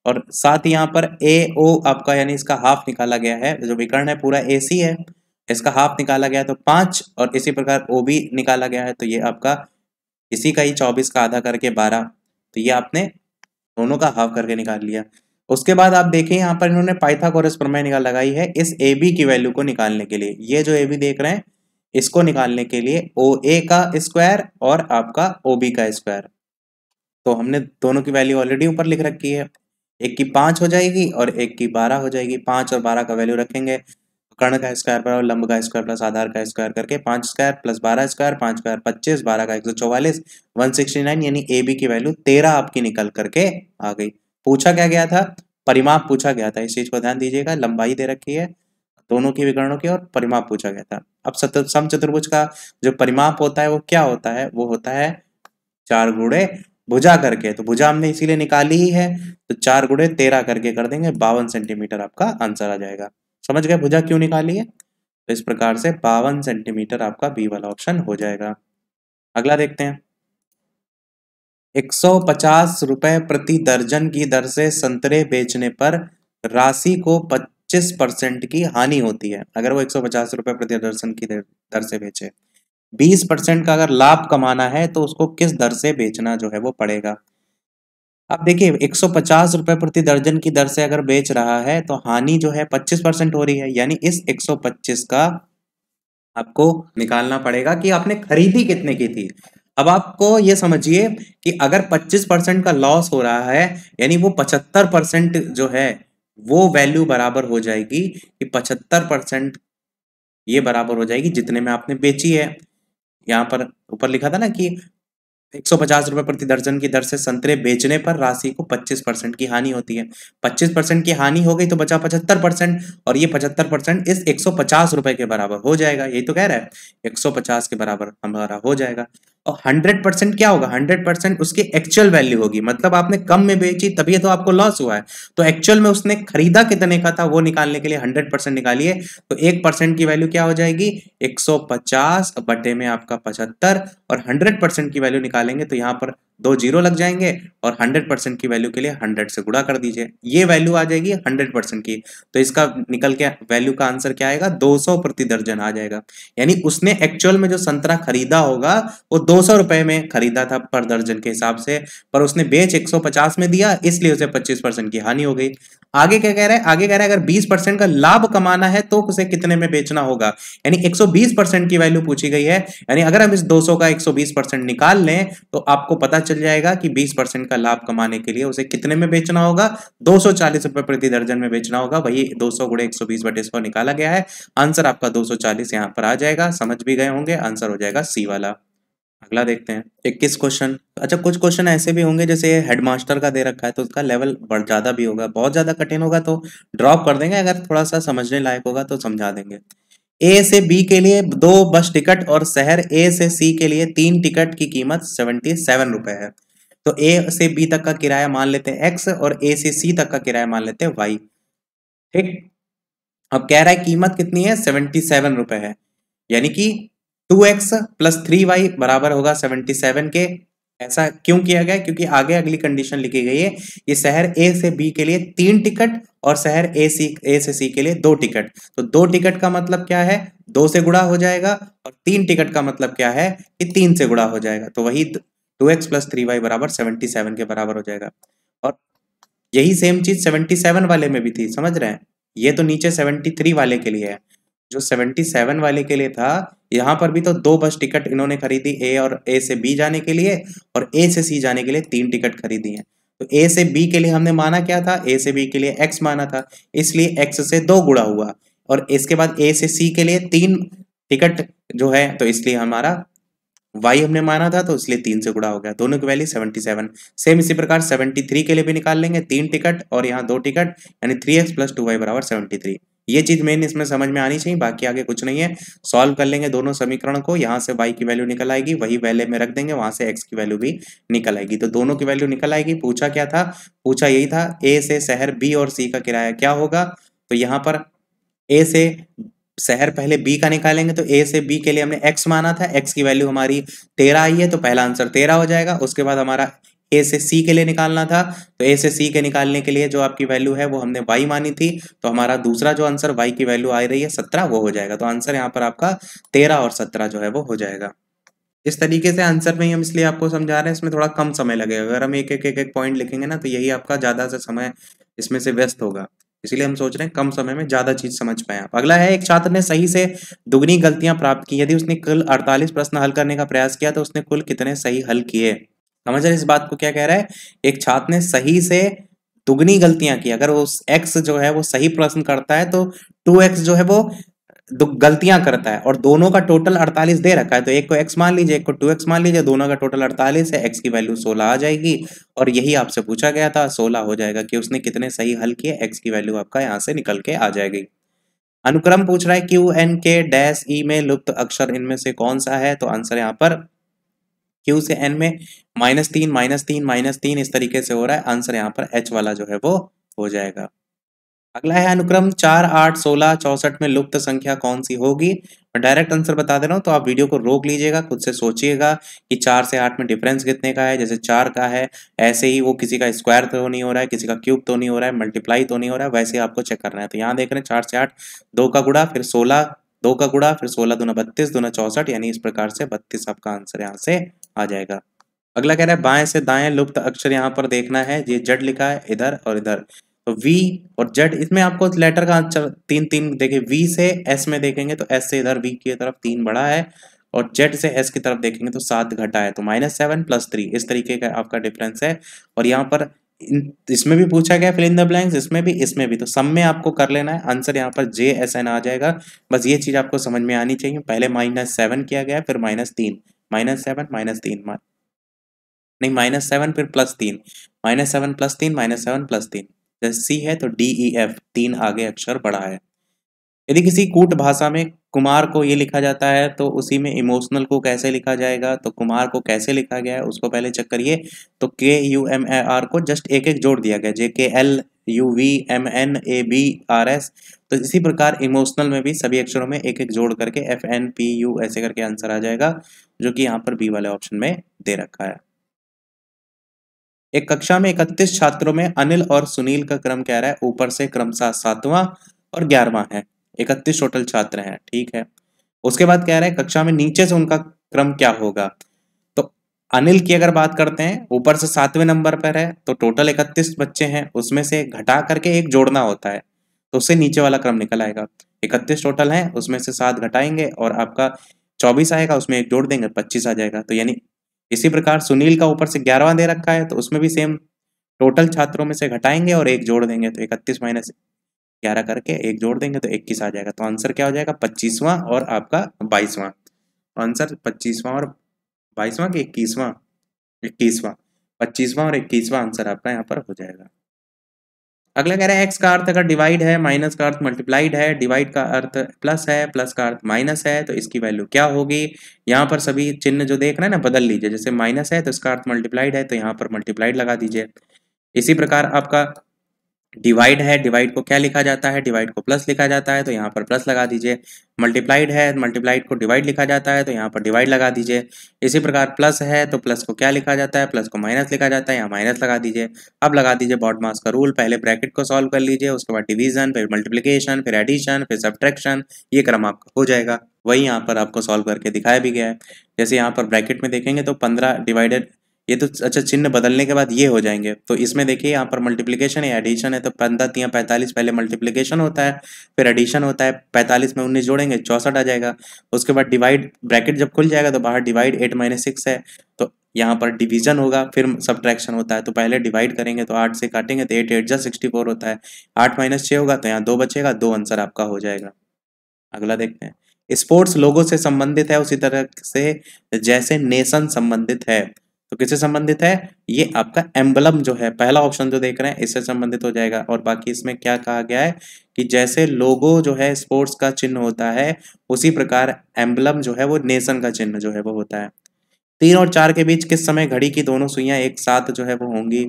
और साथ ही यहाँ पर ए ओ आपका यानी इसका हाफ निकाला गया है जो विकर्ण है पूरा ए सी है इसका हाफ निकाला गया तो पांच और इसी प्रकार ओ बी निकाला गया है तो ये आपका इसी का ही चौबीस का आधा करके बारह तो ये आपने दोनों का हाफ करके निकाल लिया उसके बाद आप देखें यहाँ पर इन्होंने पाइथागोरस प्रमेय निकाल लगाई है इस ए बी की वैल्यू को निकालने के लिए ये जो ए बी देख रहे हैं इसको निकालने के लिए ओ ए का स्क्वायर और आपका ओ बी का स्क्वायर तो हमने दोनों की वैल्यू ऑलरेडी ऊपर लिख रखी है एक की पाँच हो जाएगी और एक की बारह हो जाएगी पाँच और बारह का वैल्यू रखेंगे कर्ण का स्क्वायर पर लंब का स्क्वायर प्लस आधार का स्क्वायर करके पाँच स्क्वायर प्लस बारह स्क्वायर पाँच स्क्वायर पच्चीस बारह का एक सौ चौवालीस वन सिक्सटी नाइन यानी ए बी की वैल्यू तेरह आपकी निकल करके आ गई पूछा क्या गया था परिमाप पूछा गया था इस चीज़ को ध्यान दीजिएगा लंबाई दे रखी है दोनों के विकर्णों की और परिमाप पूछा गया था अब सम चतुर्भुज का जो परिमाप होता है वो क्या होता है वो होता है चार गुड़े भुजा करके तो भुजा हमने इसीलिए निकाली ही है तो चार गुड़े तेरह करके कर देंगे बावन सेंटीमीटर आपका आंसर आ जाएगा समझ गए भुजा क्यों निकाली है तो इस प्रकार से बावन सेंटीमीटर आपका बी वाला ऑप्शन हो जाएगा अगला देखते हैं 150 रुपए प्रति दर्जन की दर से संतरे बेचने पर राशि को पत... 25 परसेंट की हानि होती है अगर वो एक सौ पचास रुपये प्रति दर्शन की दर से बेचे 20 परसेंट का अगर लाभ कमाना है तो उसको किस दर से बेचना जो है वो पड़ेगा अब देखिए एक सौ पचास रुपये प्रति दर्जन की दर से अगर बेच रहा है तो हानि जो है पच्चीस परसेंट हो रही है यानी इस एक सौ पच्चीस का आपको निकालना पड़ेगा कि आपने खरीदी कितने की थी अब आपको ये समझिए कि अगर 25 परसेंट का लॉस हो रहा है यानी वो 75 परसेंट जो है वो वैल्यू बराबर हो जाएगी कि पचहत्तर परसेंट ये बराबर हो जाएगी जितने में आपने बेची है यहाँ पर ऊपर लिखा था ना कि एक सौ पचास रुपए प्रति दर्जन की दर से संतरे बेचने पर राशि को पच्चीस परसेंट की हानि होती है पच्चीस परसेंट की हानि हो गई तो बचा पचहत्तर परसेंट और ये पचहत्तर परसेंट इस एक सौ पचास रुपए के बराबर हो जाएगा यही तो कह रहा है एक सौ पचास के बराबर हमारा हो जाएगा और हंड्रेड परसेंट क्या होगा हंड्रेड परसेंट उसकी एक्चुअल वैल्यू होगी मतलब आपने कम में बेची तभी तो आपको लॉस हुआ है तो एक्चुअल में उसने खरीदा कितने का था वो निकालने के लिए हंड्रेड परसेंट निकालिए तो एक परसेंट की वैल्यू क्या हो जाएगी एक सौ पचास बटे में आपका पचहत्तर और हंड्रेड परसेंट की वैल्यू निकालेंगे तो यहाँ पर दो जीरो लग जाएंगे और हंड्रेड परसेंट की वैल्यू के लिए हंड्रेड से गुड़ा कर दीजिए ये वैल्यू आ जाएगी हंड्रेड परसेंट की तो इसका निकल के वैल्यू का आंसर क्या आएगा दो सौ प्रति दर्जन आ जाएगा यानी उसने एक्चुअल में जो संतरा खरीदा होगा वो दो सौ रुपए में खरीदा था पर दर्जन के हिसाब से पर उसने बेच एक सौ पचास में दिया इसलिए उसे पच्चीस परसेंट की हानि हो गई आगे क्या कह रहा है आगे कह रहा है अगर 20 परसेंट का लाभ कमाना है तो उसे कितने में बेचना होगा यानी 120 परसेंट की वैल्यू पूछी गई है यानी अगर हम इस 200 का 120 परसेंट निकाल लें तो आपको पता चल जाएगा कि 20 परसेंट का लाभ कमाने के लिए उसे कितने में बेचना होगा दो सौ प्रति दर्जन में बेचना होगा वही दो सौ गुड़े एक बटे सौ निकाला गया है आंसर आपका दो सौ यहाँ पर आ जाएगा समझ भी गए होंगे आंसर हो जाएगा सी वाला अगला देखते हैं इक्कीस क्वेश्चन अच्छा कुछ क्वेश्चन ऐसे भी होंगे जैसे हेडमास्टर का दे रखा है तो उसका लेवल बढ़ ज़्यादा भी होगा बहुत ज़्यादा कठिन होगा तो ड्रॉप कर देंगे अगर थोड़ा सा समझने लायक होगा तो समझा देंगे ए से बी के लिए दो बस टिकट और शहर ए से सी के लिए तीन टिकट की कीमत सेवेंटी सेवन रुपए है तो ए से बी तक का किराया मान लेते हैं एक्स और ए से सी तक का किराया मान लेते हैं वाई ठीक अब कह रहा है कीमत कितनी है सेवेंटी सेवन रुपए है यानी कि two x plus three y बराबर होगा सेवेंटी सेवन के ऐसा क्यों किया गया क्योंकि आगे अगली कंडीशन लिखी गई है कि शहर ए से बी के लिए तीन टिकट और शहर ए सी ए से सी के लिए दो टिकट तो दो टिकट का मतलब क्या है दो से गुड़ा हो जाएगा और तीन टिकट का मतलब क्या है कि तीन से गुड़ा हो जाएगा तो वही two x plus three y बराबर सेवेंटी सेवन के बराबर हो जाएगा और यही सेम चीज सेवेंटी सेवन वाले में भी थी समझ रहे हैं ये तो नीचे सेवेंटी थ्री वाले के लिए है जो 77 वाले के लिए था यहाँ पर भी तो दो बस टिकट इन्होंने खरीदी ए और ए से बी जाने के लिए और ए से सी जाने के लिए तीन टिकट खरीदी हैं तो ए से बी के लिए हमने माना क्या था ए से बी के लिए एक्स माना था इसलिए एक्स से दो गुड़ा हुआ और इसके बाद ए से सी के लिए तीन टिकट जो है तो इसलिए हमारा वाई हमने माना था तो इसलिए तीन से गुड़ा हो गया दोनों की वैल्यू सेवेंटी सेवन सेम इसी प्रकार सेवेंटी थ्री के लिए भी निकाल लेंगे तीन टिकट और यहाँ दो टिकट यानी three x plus two y बराबर सेवेंटी थ्री ये चीज मेन इसमें समझ में आनी चाहिए बाकी आगे कुछ नहीं है सॉल्व कर लेंगे दोनों समीकरण को यहाँ से वाई की वैल्यू निकल आएगी वही वैल्यू में रख देंगे वहां से एक्स की वैल्यू भी निकल आएगी तो दोनों की वैल्यू निकल आएगी पूछा क्या था पूछा यही था ए से शहर बी और सी का किराया क्या होगा तो यहाँ पर ए से शहर पहले बी का निकालेंगे तो ए से बी के लिए हमने एक्स माना था एक्स की वैल्यू हमारी तेरह आई है तो पहला आंसर तेरह हो जाएगा उसके बाद हमारा ए से सी के लिए निकालना था तो ए से सी के निकालने के लिए जो आपकी वैल्यू है वो हमने वाई मानी थी तो हमारा दूसरा जो आंसर वाई की वैल्यू आ रही है सत्रह वो हो जाएगा तो आंसर यहाँ पर आपका तेरह और सत्रह जो है वो हो जाएगा इस तरीके से आंसर में ही हम इसलिए आपको समझा रहे हैं इसमें थोड़ा कम समय लगेगा अगर हम एक एक एक एक पॉइंट लिखेंगे ना तो यही आपका ज़्यादा से समय इसमें से व्यस्त होगा इसलिए हम सोच रहे हैं कम समय में ज़्यादा चीज़ समझ पाए आप अगला है एक छात्र ने सही से दुगनी गलतियां प्राप्त की यदि उसने कुल 48 प्रश्न हल करने का प्रयास किया तो उसने कुल कितने सही हल किए समझ रहे इस बात को क्या कह रहा है एक छात्र ने सही से दुगनी गलतियां की अगर उस एक्स जो है वो सही प्रश्न करता है तो टू एक्स जो है वो गलतियां करता है और दोनों का टोटल 48 दे रखा है तो एक को एक्स मान लीजिए एक को एक्स मान लीजिए दोनों का टोटल 48 है एक्स की वैल्यू 16 आ जाएगी और यही आपसे पूछा गया था 16 हो जाएगा कि उसने कितने सही हल किए एक्स की वैल्यू आपका यहाँ से निकल के आ जाएगी अनुक्रम पूछ रहा है Q N K dash E में लुप्त अक्षर इनमें से कौन सा है तो आंसर यहाँ पर क्यू से एन में माइनस तीन माइनस तीन माइनस तीन इस तरीके से हो रहा है आंसर यहाँ पर एच वाला जो है वो हो जाएगा अगला है अनुक्रम चार आठ सोलह चौसठ में लुप्त संख्या कौन सी होगी मैं डायरेक्ट आंसर बता दे रहा हूँ तो आप वीडियो को रोक लीजिएगा खुद से सोचिएगा कि चार से आठ में डिफरेंस कितने का है जैसे चार का है ऐसे ही वो किसी का स्क्वायर तो नहीं हो रहा है किसी का क्यूब तो नहीं हो रहा है मल्टीप्लाई तो नहीं हो रहा है वैसे आपको चेक करना है तो यहाँ देख रहे हैं चार से आठ दो का गुड़ा फिर सोलह दो का गुड़ा फिर सोलह दोनों बत्तीस दोनों चौसठ यानी इस प्रकार से बत्तीस आपका आंसर यहाँ से आ जाएगा अगला कह रहा है बाएं से दाएं लुप्त अक्षर यहाँ पर देखना है ये जड लिखा है इधर और इधर तो वी और जड इसमें आपको लेटर का आंसर तीन तीन देखे वी से एस में देखेंगे तो एस से इधर वी की तरफ तीन बड़ा है और जेड से एस की तरफ देखेंगे तो सात घटा है तो माइनस सेवन प्लस थ्री इस तरीके का आपका डिफरेंस है और यहाँ पर इसमें भी पूछा गया फिल इन द ब्लैंक्स इसमें भी इसमें भी तो सब में आपको कर लेना है आंसर यहाँ पर जे एस एन आ जाएगा बस ये चीज़ आपको समझ में आनी चाहिए पहले माइनस सेवन किया गया फिर माइनस तीन माइनस सेवन माइनस तीन नहीं माइनस सेवन फिर प्लस तीन माइनस सेवन प्लस तीन माइनस सेवन प्लस तीन जैसे सी है तो डी ई एफ तीन आगे अक्षर बढ़ा है यदि किसी कूट भाषा में कुमार को ये लिखा जाता है तो उसी में इमोशनल को कैसे लिखा जाएगा तो कुमार को कैसे लिखा गया है उसको पहले चेक करिए तो K U M A R को जस्ट एक एक जोड़ दिया गया J K L U V M N A B R S तो इसी प्रकार इमोशनल में भी सभी अक्षरों में एक एक जोड़ करके एफ एन पी यू ऐसे करके आंसर आ जाएगा जो कि यहाँ पर बी वाले ऑप्शन में दे रखा है एक कक्षा में इकतीस छात्रों में अनिल और सुनील का क्रम क्या रहा है ऊपर से क्रमशः सातवां और ग्यारहवां है इकतीस टोटल छात्र हैं ठीक है उसके बाद कह रहा है कक्षा में नीचे से उनका क्रम क्या होगा अनिल की अगर बात करते हैं ऊपर से सातवें नंबर पर है तो टोटल इकतीस बच्चे हैं उसमें से घटा करके एक जोड़ना होता है तो उससे नीचे वाला क्रम निकल आएगा इकतीस टोटल हैं उसमें से सात घटाएंगे और आपका चौबीस आएगा उसमें एक जोड़ देंगे पच्चीस आ जाएगा तो यानी इसी प्रकार सुनील का ऊपर से ग्यारहवा दे रखा है तो उसमें भी सेम टोटल छात्रों में से घटाएंगे और एक जोड़ देंगे तो इकतीस माइनस ग्यारह करके एक जोड़ देंगे तो इक्कीस आ जाएगा तो आंसर क्या हो जाएगा पच्चीसवां और आपका बाईसवां आंसर तो पच्चीसवां और बाईसवां कि इक्कीसवां इक्कीसवां पच्चीसवां और इक्कीसवां आंसर आपका यहाँ पर हो जाएगा अगला कह रहा है एक्स का अर्थ अगर डिवाइड है माइनस का अर्थ मल्टीप्लाइड है डिवाइड का अर्थ प्लस है प्लस का अर्थ माइनस है तो इसकी वैल्यू क्या होगी यहाँ पर सभी चिन्ह जो देख रहे हैं ना बदल लीजिए जैसे माइनस है तो इसका अर्थ मल्टीप्लाइड है तो यहाँ पर मल्टीप्लाइड लगा दीजिए इसी प्रकार आपका डिवाइड है डिवाइड को क्या लिखा जाता है डिवाइड को प्लस लिखा जाता है तो यहाँ पर प्लस लगा दीजिए मल्टीप्लाइड है मल्टीप्लाइड को डिवाइड लिखा जाता है तो यहाँ पर डिवाइड लगा दीजिए इसी प्रकार प्लस है तो प्लस को क्या लिखा जाता है प्लस को माइनस लिखा जाता है यहाँ माइनस लगा दीजिए अब लगा दीजिए बॉड मास का रूल पहले ब्रैकेट को सॉल्व कर लीजिए उसके बाद डिवीजन फिर मल्टीप्लीकेशन फिर एडिशन फिर सब्ट्रैक्शन ये क्रम आपका हो जाएगा वही यहाँ पर आपको सॉल्व करके दिखाया भी गया है जैसे यहाँ पर ब्रैकेट में देखेंगे तो पंद्रह डिवाइडेड ये तो अच्छा चिन्ह बदलने के बाद ये हो जाएंगे तो इसमें देखिए यहाँ पर मल्टीप्लिकेशन है एडिशन है तो पंद्रह तीन पैंतालीस पहले मल्टीप्लिकेशन होता है फिर एडिशन होता है पैंतालीस में उन्नीस जोड़ेंगे चौसठ आ जाएगा उसके बाद डिवाइड ब्रैकेट जब खुल जाएगा तो बाहर डिवाइड एट माइनस सिक्स है तो यहाँ पर डिवीजन होगा फिर सब्ट्रैक्शन होता है तो पहले डिवाइड करेंगे तो आठ से काटेंगे तो एट एट जा सिक्सटी फोर होता है आठ माइनस छः होगा तो यहाँ दो बचेगा दो आंसर आपका हो जाएगा अगला देखते हैं स्पोर्ट्स लोगों से संबंधित है उसी तरह से जैसे नेशन संबंधित है तो किससे संबंधित है ये आपका एम्बलम जो है पहला ऑप्शन जो तो देख रहे हैं इससे संबंधित हो जाएगा और बाकी इसमें क्या कहा गया है कि जैसे लोगो जो है स्पोर्ट्स का चिन्ह होता है उसी प्रकार एम्बलम जो है वो नेशन का चिन्ह जो है वो होता है तीन और चार के बीच किस समय घड़ी की दोनों सुइया एक साथ जो है वो होंगी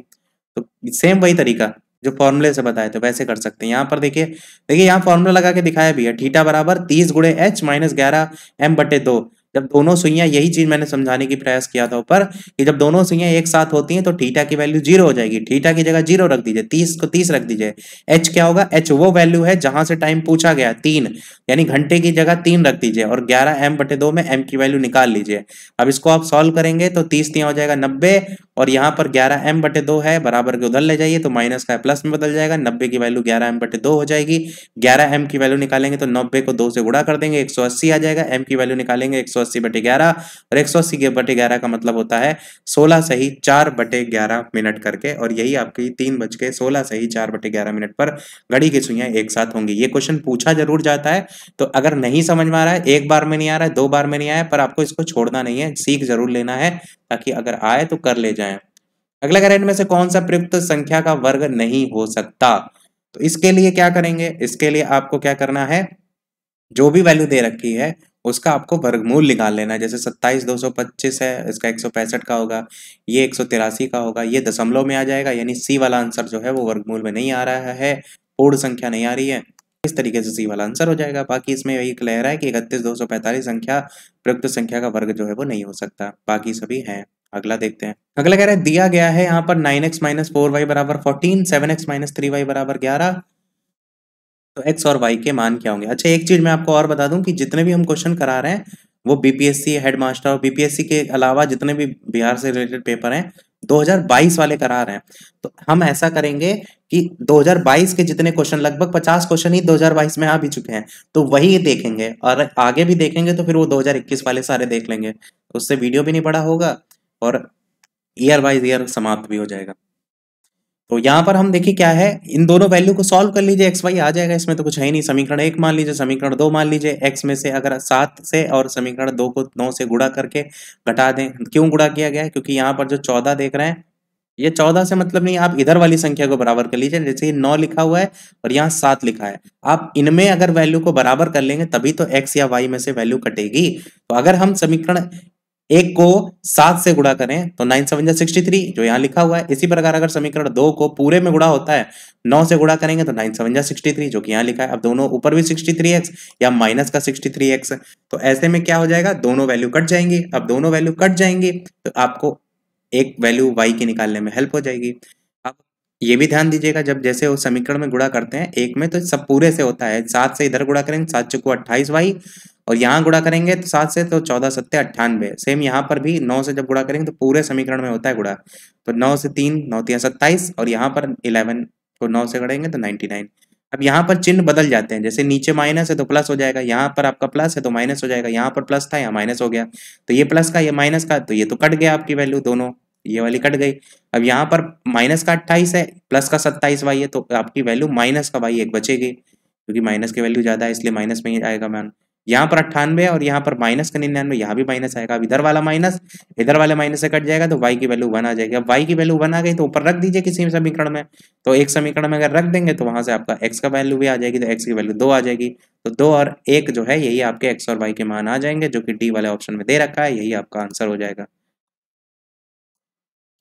तो सेम वही तरीका जो फॉर्मूले से बताए थे वैसे कर सकते हैं यहाँ पर देखिए देखिए यहाँ फॉर्मूला लगा के दिखाया भी है ठीटा बराबर तीस गुड़े एच माइनस ग्यारह एम बटे दो जब दोनों सुइयां यही चीज मैंने समझाने की प्रयास किया था ऊपर कि जब दोनों सुइयां एक साथ होती हैं तो थीटा की वैल्यू जीरो हो जाएगी थीटा की जगह जीरो रख दीजिए तीस को तीस रख दीजिए एच क्या होगा एच वो वैल्यू है जहां से टाइम पूछा गया तीन यानी घंटे की जगह तीन रख दीजिए और ग्यारह एम बटे दो में एम की वैल्यू निकाल लीजिए अब इसको आप सोल्व करेंगे तो तीस तीन हो जाएगा नब्बे और यहाँ पर ग्यारह एम बटे दो है बराबर के उधर ले जाइए तो माइनस का प्लस में बदल जाएगा नब्बे की वैल्यू ग्यारह एम बटे दो हो जाएगी ग्यारह एम की वैल्यू निकालेंगे तो नब्बे को दो से गुड़ा कर देंगे एक सौ अस्सी आ जाएगा एम की वैल्यू निकालेंगे एक सौ अस्सी बटे ग्यारह और एक सौ अस्सी बटे ग्यारह का मतलब होता है सोलह सही चार बटे ग्यारह मिनट करके और यही आपकी तीन बज के सोलह सही चार बटे ग्यारह मिनट पर घड़ी की सुइयाँ एक साथ होंगी ये क्वेश्चन पूछा जरूर जाता है तो अगर नहीं समझ में आ रहा है एक बार में नहीं आ रहा है दो बार में नहीं आया पर आपको इसको छोड़ना नहीं है सीख जरूर लेना है ताकि अगर आए तो कर ले जाए अगला कह रहा है इनमें से कौन सा प्रयुक्त संख्या का वर्ग नहीं हो सकता तो इसके लिए क्या करेंगे इसके लिए आपको क्या करना है जो भी वैल्यू दे रखी है उसका आपको वर्गमूल निकाल लेना है जैसे सत्ताईस दो सौ पच्चीस है इसका एक सौ पैंसठ का होगा ये एक सौ तिरासी का होगा ये दशमलव में आ जाएगा यानी सी वाला आंसर जो है वो वर्गमूल में नहीं आ रहा है पूर्ण संख्या नहीं आ रही है इस तरीके से सी वाला आंसर हो जाएगा बाकी इसमें यही क्लियर है कि इकतीस दो सौ पैंतालीस संख्या प्रयुक्त संख्या का वर्ग जो है वो नहीं हो सकता बाकी सभी हैं अगला देखते हैं अगला कह रहा है दिया गया है यहाँ पर nine x minus four y बराबर fourteen seven x minus three y बराबर ग्यारह तो एक्स और वाई के मान क्या होंगे अच्छा एक चीज मैं आपको और बता दूं कि जितने भी हम क्वेश्चन करा रहे हैं वो बीपीएससी हेडमास्टर और बीपीएससी के अलावा जितने भी बिहार से रिलेटेड पेपर हैं 2022 वाले करा रहे हैं तो हम ऐसा करेंगे कि 2022 के जितने क्वेश्चन लगभग 50 क्वेश्चन ही 2022 में आ भी चुके हैं तो वही देखेंगे और आगे भी देखेंगे तो फिर वो 2021 वाले सारे देख लेंगे उससे वीडियो भी नहीं पड़ा होगा और ईयर वाइज ईयर समाप्त भी हो जाएगा तो यहाँ पर हम देखिए क्या है इन दोनों वैल्यू को सॉल्व कर लीजिए एक्स वाई आ जाएगा इसमें तो कुछ है नहीं समीकरण एक मान लीजिए समीकरण दो मान लीजिए एक्स में से अगर सात से और समीकरण दो को नौ से गुड़ा करके घटा दें क्यों गुड़ा किया गया क्योंकि यहाँ पर जो चौदह देख रहे हैं ये चौदह से मतलब नहीं आप इधर वाली संख्या को बराबर कर लीजिए जैसे ये नौ लिखा हुआ है और यहाँ सात लिखा है आप इनमें अगर वैल्यू को बराबर कर लेंगे तभी तो एक्स या वाई में से वैल्यू कटेगी तो अगर हम समीकरण एक को सात से गुड़ा करें तो नाइन सेवन जा सिक्सटी थ्री जो यहाँ लिखा हुआ है इसी प्रकार अगर समीकरण दो को पूरे में गुड़ा होता है नौ से गुड़ा करेंगे तो नाइन सेवन जा सिक्सटी थ्री जो कि यहाँ लिखा है अब दोनों ऊपर भी सिक्सटी थ्री एक्स या माइनस का सिक्सटी थ्री एक्स तो ऐसे में क्या हो जाएगा दोनों वैल्यू कट जाएंगे अब दोनों वैल्यू कट जाएंगे तो आपको एक वैल्यू वाई की निकालने में हेल्प हो जाएगी ये भी ध्यान दीजिएगा जब जैसे वो समीकरण में गुड़ा करते हैं एक में तो सब पूरे से होता है सात से इधर गुड़ा करेंगे सात चुको अट्ठाईस वाई और यहाँ गुड़ा करेंगे तो सात से तो चौदह सत्ते अट्ठानवे सेम यहाँ पर भी नौ से जब गुड़ा करेंगे तो पूरे समीकरण में होता है गुड़ा तो नौ से तीन नौ तीन सत्ताईस और यहाँ पर इलेवन को नौ से गढ़ेंगे तो नाइन्टी नाइन अब यहाँ पर चिन्ह बदल जाते हैं जैसे नीचे माइनस है तो प्लस हो जाएगा यहाँ पर आपका प्लस है तो माइनस हो जाएगा यहाँ पर प्लस था यहाँ माइनस हो गया तो ये प्लस का ये माइनस का तो ये तो कट गया आपकी वैल्यू दोनों ये वाली कट गई अब यहाँ पर माइनस का अट्ठाईस है प्लस का सत्ताईस वाई है तो आपकी वैल्यू माइनस का वाई एक बचेगी क्योंकि माइनस की वैल्यू ज़्यादा है इसलिए माइनस में ही आएगा मैम यहाँ पर अट्ठानवे और यहाँ पर माइनस का निन्यानवे यहाँ भी माइनस आएगा अब इधर वाला माइनस इधर वाले माइनस से कट जाएगा तो वाई की वैल्यू वन आ जाएगी अब वाई की वैल्यू वन आ गई तो ऊपर रख दीजिए किसी समीकरण में तो एक समीकरण में अगर रख देंगे तो वहां से आपका एक्स का वैल्यू भी आ जाएगी तो एक्स की वैल्यू दो आ जाएगी तो दो और एक जो है यही आपके एक्स और वाई के मान आ जाएंगे जो कि डी वाले ऑप्शन में दे रखा है यही आपका आंसर हो जाएगा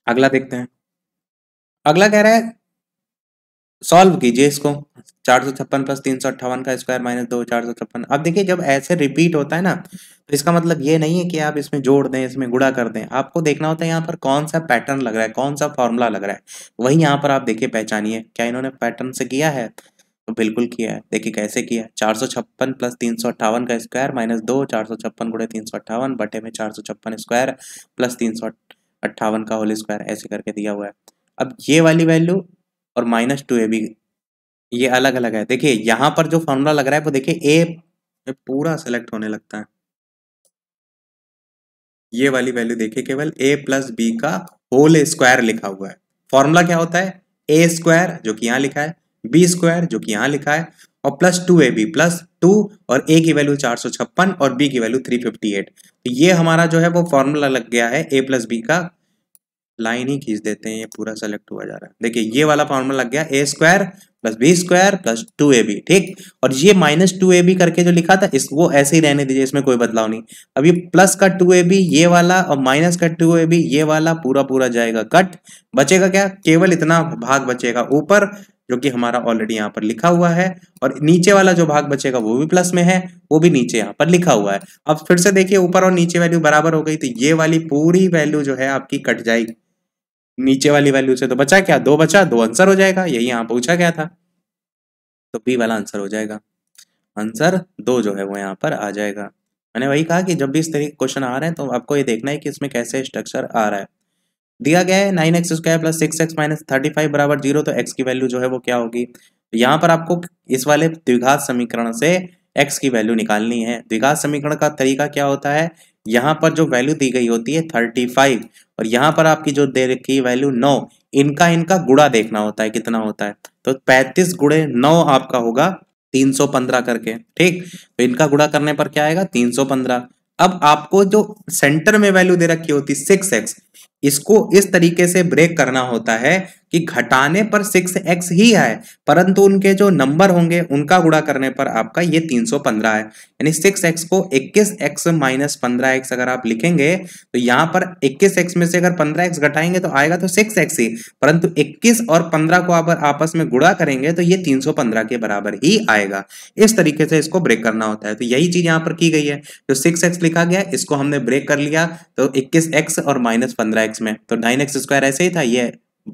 अगला देखते हैं अगला कह रहा है सॉल्व कीजिए इसको चार सौ छप्पन प्लस तीन सौ अट्ठावन का स्क्वायर माइनस दो चार सौ छप्पन अब देखिए जब ऐसे रिपीट होता है ना तो इसका मतलब ये नहीं है कि आप इसमें जोड़ दें इसमें गुड़ा कर दें आपको देखना होता है यहाँ पर कौन सा पैटर्न लग रहा है कौन सा फॉर्मूला लग रहा है वही यहाँ पर आप देखिए पहचानिए क्या इन्होंने पैटर्न से किया है तो बिल्कुल किया है देखिए कैसे किया चार सौ छप्पन प्लस तीन सौ अट्ठावन का स्क्वायर माइनस दो चार सौ छप्पन गुड़े तीन सौ अट्ठावन बटे में चार सौ छप्पन स्क्वायर प्लस तीन सौ अट्ठावन का होल स्क्वायर ऐसे करके दिया हुआ है अब ये वाली वैल्यू और माइनस टू ए बी ये अलग अलग है देखिए यहाँ पर जो फॉर्मूला लग रहा है वो देखिए ए पूरा सेलेक्ट होने लगता है ये वाली वैल्यू देखिए केवल ए प्लस बी का होल स्क्वायर लिखा हुआ है फॉर्मूला क्या होता है ए स्क्वायर जो कि यहाँ लिखा है बी स्क्वायर जो कि यहाँ लिखा है और plus two A B plus two और ए की वैल्यू चार सौ छप्पन और बी की वैल्यू थ्री फिफ्टी एट तो ये हमारा जो है वो फॉर्मूला लग गया है ए प्लस बी का लाइन ही खींच देते हैं ये पूरा सेलेक्ट हुआ जा रहा है देखिए ये वाला फॉर्मूला लग गया A square plus B square plus two A B ठीक और ये माइनस टू ए बी करके जो लिखा था इस वो ऐसे ही रहने दीजिए इसमें कोई बदलाव नहीं अब ये प्लस का टू ए बी ये वाला और माइनस का टू ए बी ये वाला पूरा पूरा जाएगा कट बचेगा क्या केवल इतना भाग बचेगा ऊपर जो कि हमारा ऑलरेडी यहाँ पर लिखा हुआ है और नीचे वाला जो भाग बचेगा वो भी प्लस में है वो भी नीचे यहाँ पर लिखा हुआ है अब फिर से देखिए ऊपर और नीचे वैल्यू बराबर हो गई तो ये वाली पूरी वैल्यू जो है आपकी कट जाएगी नीचे वाली वैल्यू से तो बचा क्या दो बचा दो आंसर हो जाएगा यही यहाँ पूछा गया था तो बी वाला आंसर हो जाएगा आंसर दो जो है वो यहाँ पर आ जाएगा मैंने वही कहा कि जब भी इस तरीके क्वेश्चन आ रहे हैं तो आपको ये देखना है कि इसमें कैसे स्ट्रक्चर आ रहा है दिया गया है nine x square plus six x minus thirty five बराबर जीरो तो एक्स की वैल्यू जो है वो क्या होगी तो यहाँ पर आपको इस वाले द्विघात समीकरण से एक्स की वैल्यू निकालनी है द्विघात समीकरण का तरीका क्या होता है यहाँ पर जो वैल्यू दी गई होती है थर्टी फाइव और यहाँ पर आपकी जो दे रखी वैल्यू नौ इनका इनका गुड़ा देखना होता है कितना होता है तो पैंतीस गुड़े नौ आपका होगा तीन सौ पंद्रह करके ठीक तो इनका गुड़ा करने पर क्या आएगा तीन सौ पंद्रह अब आपको जो सेंटर में वैल्यू दे रखी होती है सिक्स एक्स इसको इस तरीके से ब्रेक करना होता है कि घटाने पर सिक्स एक्स ही है परंतु उनके जो नंबर होंगे उनका गुड़ा करने पर आपका ये तीन सौ पंद्रह है यानी सिक्स एक्स को इक्कीस एक्स माइनस पंद्रह एक्स अगर आप लिखेंगे तो यहाँ पर इक्कीस एक्स में से अगर पंद्रह एक्स घटाएंगे तो आएगा तो सिक्स एक्स ही परंतु इक्कीस और पंद्रह को आप आपस में गुड़ा करेंगे तो ये तीन सौ पंद्रह के बराबर ही आएगा इस तरीके से इसको ब्रेक करना होता है तो यही चीज यहाँ पर की गई है जो सिक्स एक्स लिखा गया इसको हमने ब्रेक कर लिया तो इक्कीस एक्स और माइनस पंद्रह एक्स में तो नाइन एक्स स्क्वायर ऐसे ही था ये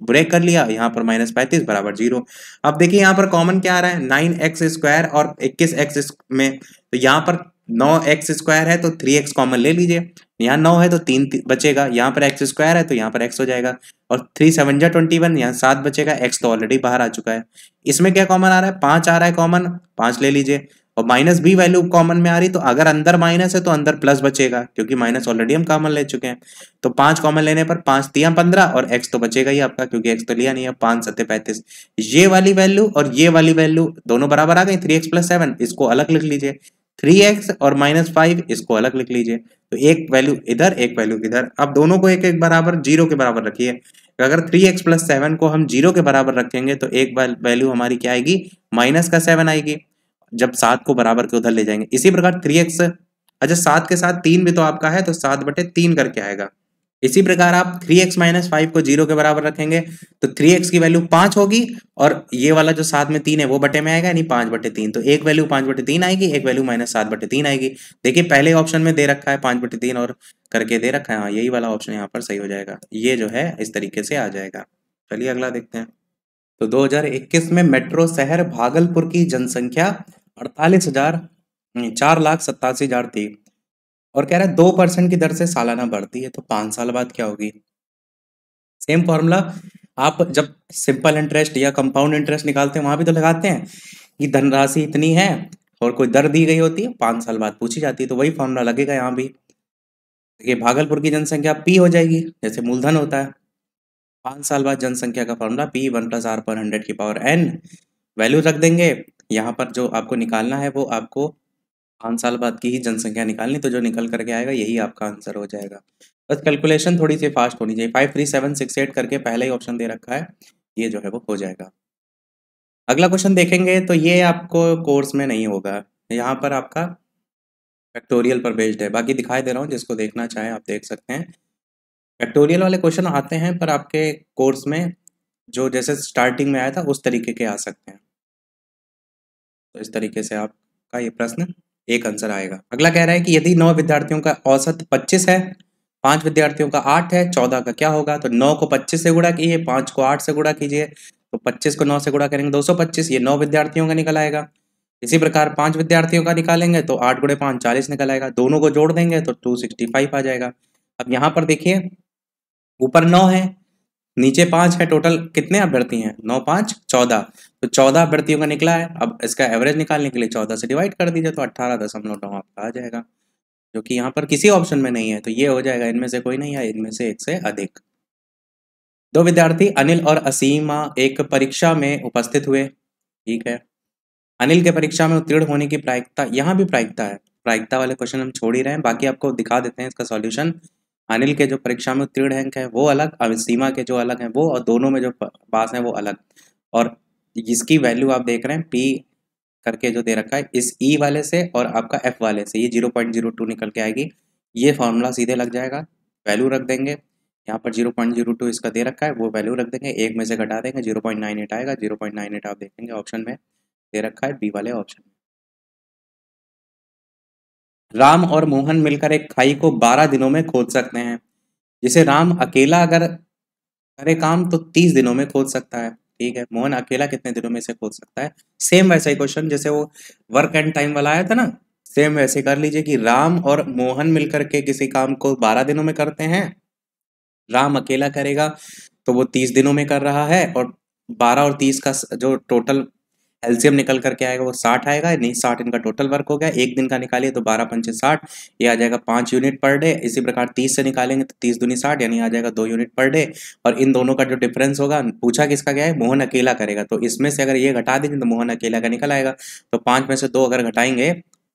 ब्रेक कर लिया यहाँ पर माइनस पैंतीस बराबर जीरो अब देखिए यहाँ पर कॉमन क्या आ रहा है नाइन एक्स स्क्वायर और इक्कीस एक्स में तो यहाँ पर नौ एक्स स्क्वायर है तो थ्री एक्स कॉमन ले लीजिए यहाँ नौ है तो तीन बचेगा यहाँ पर एक्स स्क्वायर है तो यहाँ पर एक्स हो जाएगा और थ्री सेवन जा ट्वेंटी वन यहाँ सात बचेगा एक्स तो ऑलरेडी बाहर आ चुका है इसमें क्या कॉमन आ रहा है पांच आ रहा है कॉमन पांच ले लीजिए और माइनस बी वैल्यू कॉमन में आ रही तो अगर अंदर माइनस है तो अंदर प्लस बचेगा क्योंकि माइनस ऑलरेडी हम कॉमन ले चुके हैं तो पांच कॉमन लेने पर पांच तिया पंद्रह और एक्स तो बचेगा ही आपका क्योंकि एक्स तो लिया नहीं है पांच सत्य पैंतीस ये वाली वैल्यू और ये वाली वैल्यू दोनों बराबर आ गई थ्री एक्स प्लस सेवन इसको अलग लिख लीजिए थ्री एक्स और माइनस फाइव इसको अलग लिख लीजिए तो एक वैल्यू इधर एक वैल्यू इधर अब दोनों को एक एक बराबर जीरो के बराबर रखिए अगर थ्री एक्स प्लस सेवन को हम जीरो के बराबर रखेंगे तो एक वैल्यू हमारी क्या आएगी माइनस का सेवन आएगी जब सात को बराबर के उधर ले जाएंगे इसी प्रकार थ्री एक्स अच्छा सात के साथ तीन भी तो आपका है तो सात बटे तीन करके आएगा इसी प्रकार आप थ्री एक्स माइनस फाइव को जीरो के बराबर रखेंगे तो थ्री एक्स की वैल्यू पांच होगी और ये वाला जो सात में तीन है वो बटे में आएगा यानी पांच बटे तीन तो एक वैल्यू पांच बटे तीन आएगी एक वैल्यू माइनस सात बटे तीन आएगी देखिए पहले ऑप्शन में दे रखा है पांच बटे तीन और करके दे रखा है हाँ यही वाला ऑप्शन यहाँ पर सही हो जाएगा ये जो है इस तरीके से आ जाएगा चलिए अगला देखते हैं तो इक्कीस में मेट्रो शहर भागलपुर की जनसंख्या अड़तालीस हजार चार लाख सत्तासी हजार थी और कह रहा है दो परसेंट की दर से सालाना बढ़ती है तो पांच साल बाद क्या होगी सेम फॉर्मूला आप जब सिंपल इंटरेस्ट या कंपाउंड इंटरेस्ट निकालते हैं वहां भी तो लगाते हैं कि धनराशि इतनी है और कोई दर दी गई होती है पांच साल बाद पूछी जाती है तो वही फॉर्मूला लगेगा यहाँ भी देखिए भागलपुर की जनसंख्या पी हो जाएगी जैसे मूलधन होता है पांच साल बाद जनसंख्या का formula P one plus R पर हंड्रेड की पावर एन वैल्यू रख देंगे यहाँ पर जो आपको निकालना है वो आपको पाँच साल बाद की ही जनसंख्या निकालनी तो जो निकल करके आएगा यही आपका आंसर हो जाएगा बस कैलकुलेशन थोड़ी सी फास्ट होनी चाहिए five three seven six eight करके पहले ही ऑप्शन दे रखा है ये जो है वो हो जाएगा अगला क्वेश्चन देखेंगे तो ये आपको कोर्स में नहीं होगा यहाँ पर आपका फैक्टोरियल पर बेस्ड है बाकी दिखाई दे रहा हूँ जिसको देखना चाहें आप देख सकते हैं फैक्टोरियल वाले क्वेश्चन आते हैं पर आपके कोर्स में जो जैसे स्टार्टिंग में आया था उस तरीके के आ सकते हैं तो इस तरीके से आपका ये प्रश्न एक आंसर आएगा अगला कह रहा है कि यदि नौ विद्यार्थियों का औसत पच्चीस है पांच विद्यार्थियों का आठ है चौदह का क्या होगा तो नौ को पच्चीस से गुड़ा कीजिए पांच को आठ से गुड़ा कीजिए तो पच्चीस को नौ से गुड़ा करेंगे दो सौ पच्चीस ये नौ विद्यार्थियों का निकल आएगा इसी प्रकार पांच विद्यार्थियों का निकालेंगे तो आठ गुड़े पांच चालीस निकल आएगा दोनों को जोड़ देंगे तो टू सिक्सटी फाइव आ जाएगा अब यहाँ पर देखिए ऊपर नौ है नीचे पांच है टोटल कितने अभ्यर्थी हैं नौ पांच चौदह तो चौदह अभ्यर्थियों का निकला है अब इसका एवरेज निकालने के लिए चौदह से डिवाइड कर दीजिए तो अट्ठारह दशमलव नौ आपका आ जाएगा जो कि यहाँ पर किसी ऑप्शन में नहीं है तो ये हो जाएगा इनमें से कोई नहीं है इनमें से एक से अधिक दो विद्यार्थी अनिल और असीमा एक परीक्षा में उपस्थित हुए ठीक है अनिल के परीक्षा में उत्तीर्ण होने की प्रायिकता यहाँ भी प्रायिकता है प्रायिकता वाले क्वेश्चन हम छोड़ ही रहे हैं बाकी आपको दिखा देते हैं इसका सॉल्यूशन अनिल के जो परीक्षा में उत्तीर्ण अंक है वो अलग और सीमा के जो अलग हैं वो और दोनों में जो पास हैं वो अलग और इसकी वैल्यू आप देख रहे हैं पी करके जो दे रखा है इस ई e वाले से और आपका एफ वाले से ये जीरो पॉइंट जीरो टू निकल के आएगी ये फार्मूला सीधे लग जाएगा वैल्यू रख देंगे यहाँ पर जीरो पॉइंट जीरो टू इसका दे रखा है वो वैल्यू रख देंगे एक में से घटा देंगे जीरो पॉइंट नाइन एट आएगा जीरो पॉइंट नाइन एट आप देखेंगे ऑप्शन में दे रखा है बी वाले ऑप्शन राम और मोहन मिलकर एक खाई को बारह दिनों में खोद सकते हैं जिसे राम अकेला अगर करे काम तो तीस दिनों में खोद सकता है ठीक है मोहन अकेला कितने दिनों में इसे खोद सकता है सेम वैसा ही क्वेश्चन जैसे वो वर्क एंड टाइम वाला आया था ना सेम वैसे कर लीजिए कि राम और मोहन मिलकर के किसी काम को बारह दिनों में करते हैं राम अकेला करेगा तो वो तीस दिनों में कर रहा है और बारह और तीस का जो टोटल एल्सियम निकल करके आएगा वो साठ आएगा नहीं साठ इनका टोटल वर्क हो गया एक दिन का निकालिए तो बारह पंचे साठ ये आ जाएगा पांच यूनिट पर डे इसी प्रकार तीस से निकालेंगे तो तीस दूनी साठ यानी आ जाएगा दो यूनिट पर डे और इन दोनों का जो डिफरेंस होगा पूछा किसका गया है मोहन अकेला करेगा तो इसमें से अगर ये घटा देंगे तो मोहन अकेला का निकल आएगा तो पांच में से दो अगर घटाएंगे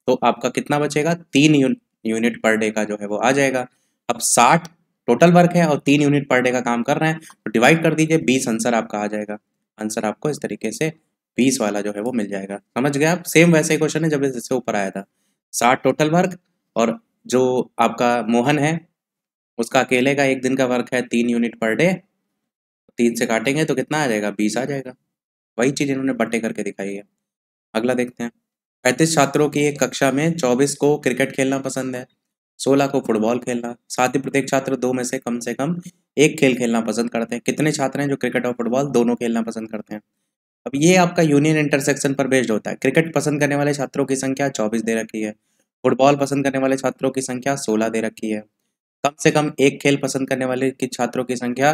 तो आपका कितना बचेगा तीन यूनिट पर डे का जो है वो आ जाएगा अब साठ टोटल वर्क है और तीन यूनिट पर डे का काम कर रहे हैं तो डिवाइड कर दीजिए बीस आंसर आपका आ जाएगा आंसर आपको इस तरीके से बीस वाला जो है वो मिल जाएगा समझ गए आप सेम वैसे ही क्वेश्चन है जब इससे ऊपर आया था साठ टोटल वर्क और जो आपका मोहन है उसका अकेले का एक दिन का वर्क है तीन यूनिट पर डे तीन से काटेंगे तो कितना आ जाएगा बीस आ जाएगा वही चीज़ इन्होंने बटे करके दिखाई है अगला देखते हैं पैंतीस छात्रों की एक कक्षा में चौबीस को क्रिकेट खेलना पसंद है सोलह को फुटबॉल खेलना साथ ही प्रत्येक छात्र दो में से कम से कम एक खेल खेलना पसंद करते हैं कितने छात्र हैं जो क्रिकेट और फुटबॉल दोनों खेलना पसंद करते हैं अब ये आपका यूनियन इंटरसेक्शन पर बेस्ड होता है क्रिकेट पसंद करने वाले छात्रों की संख्या चौबीस दे रखी है फुटबॉल पसंद करने वाले छात्रों की संख्या सोलह दे रखी है कम से कम एक खेल पसंद करने वाले की छात्रों की संख्या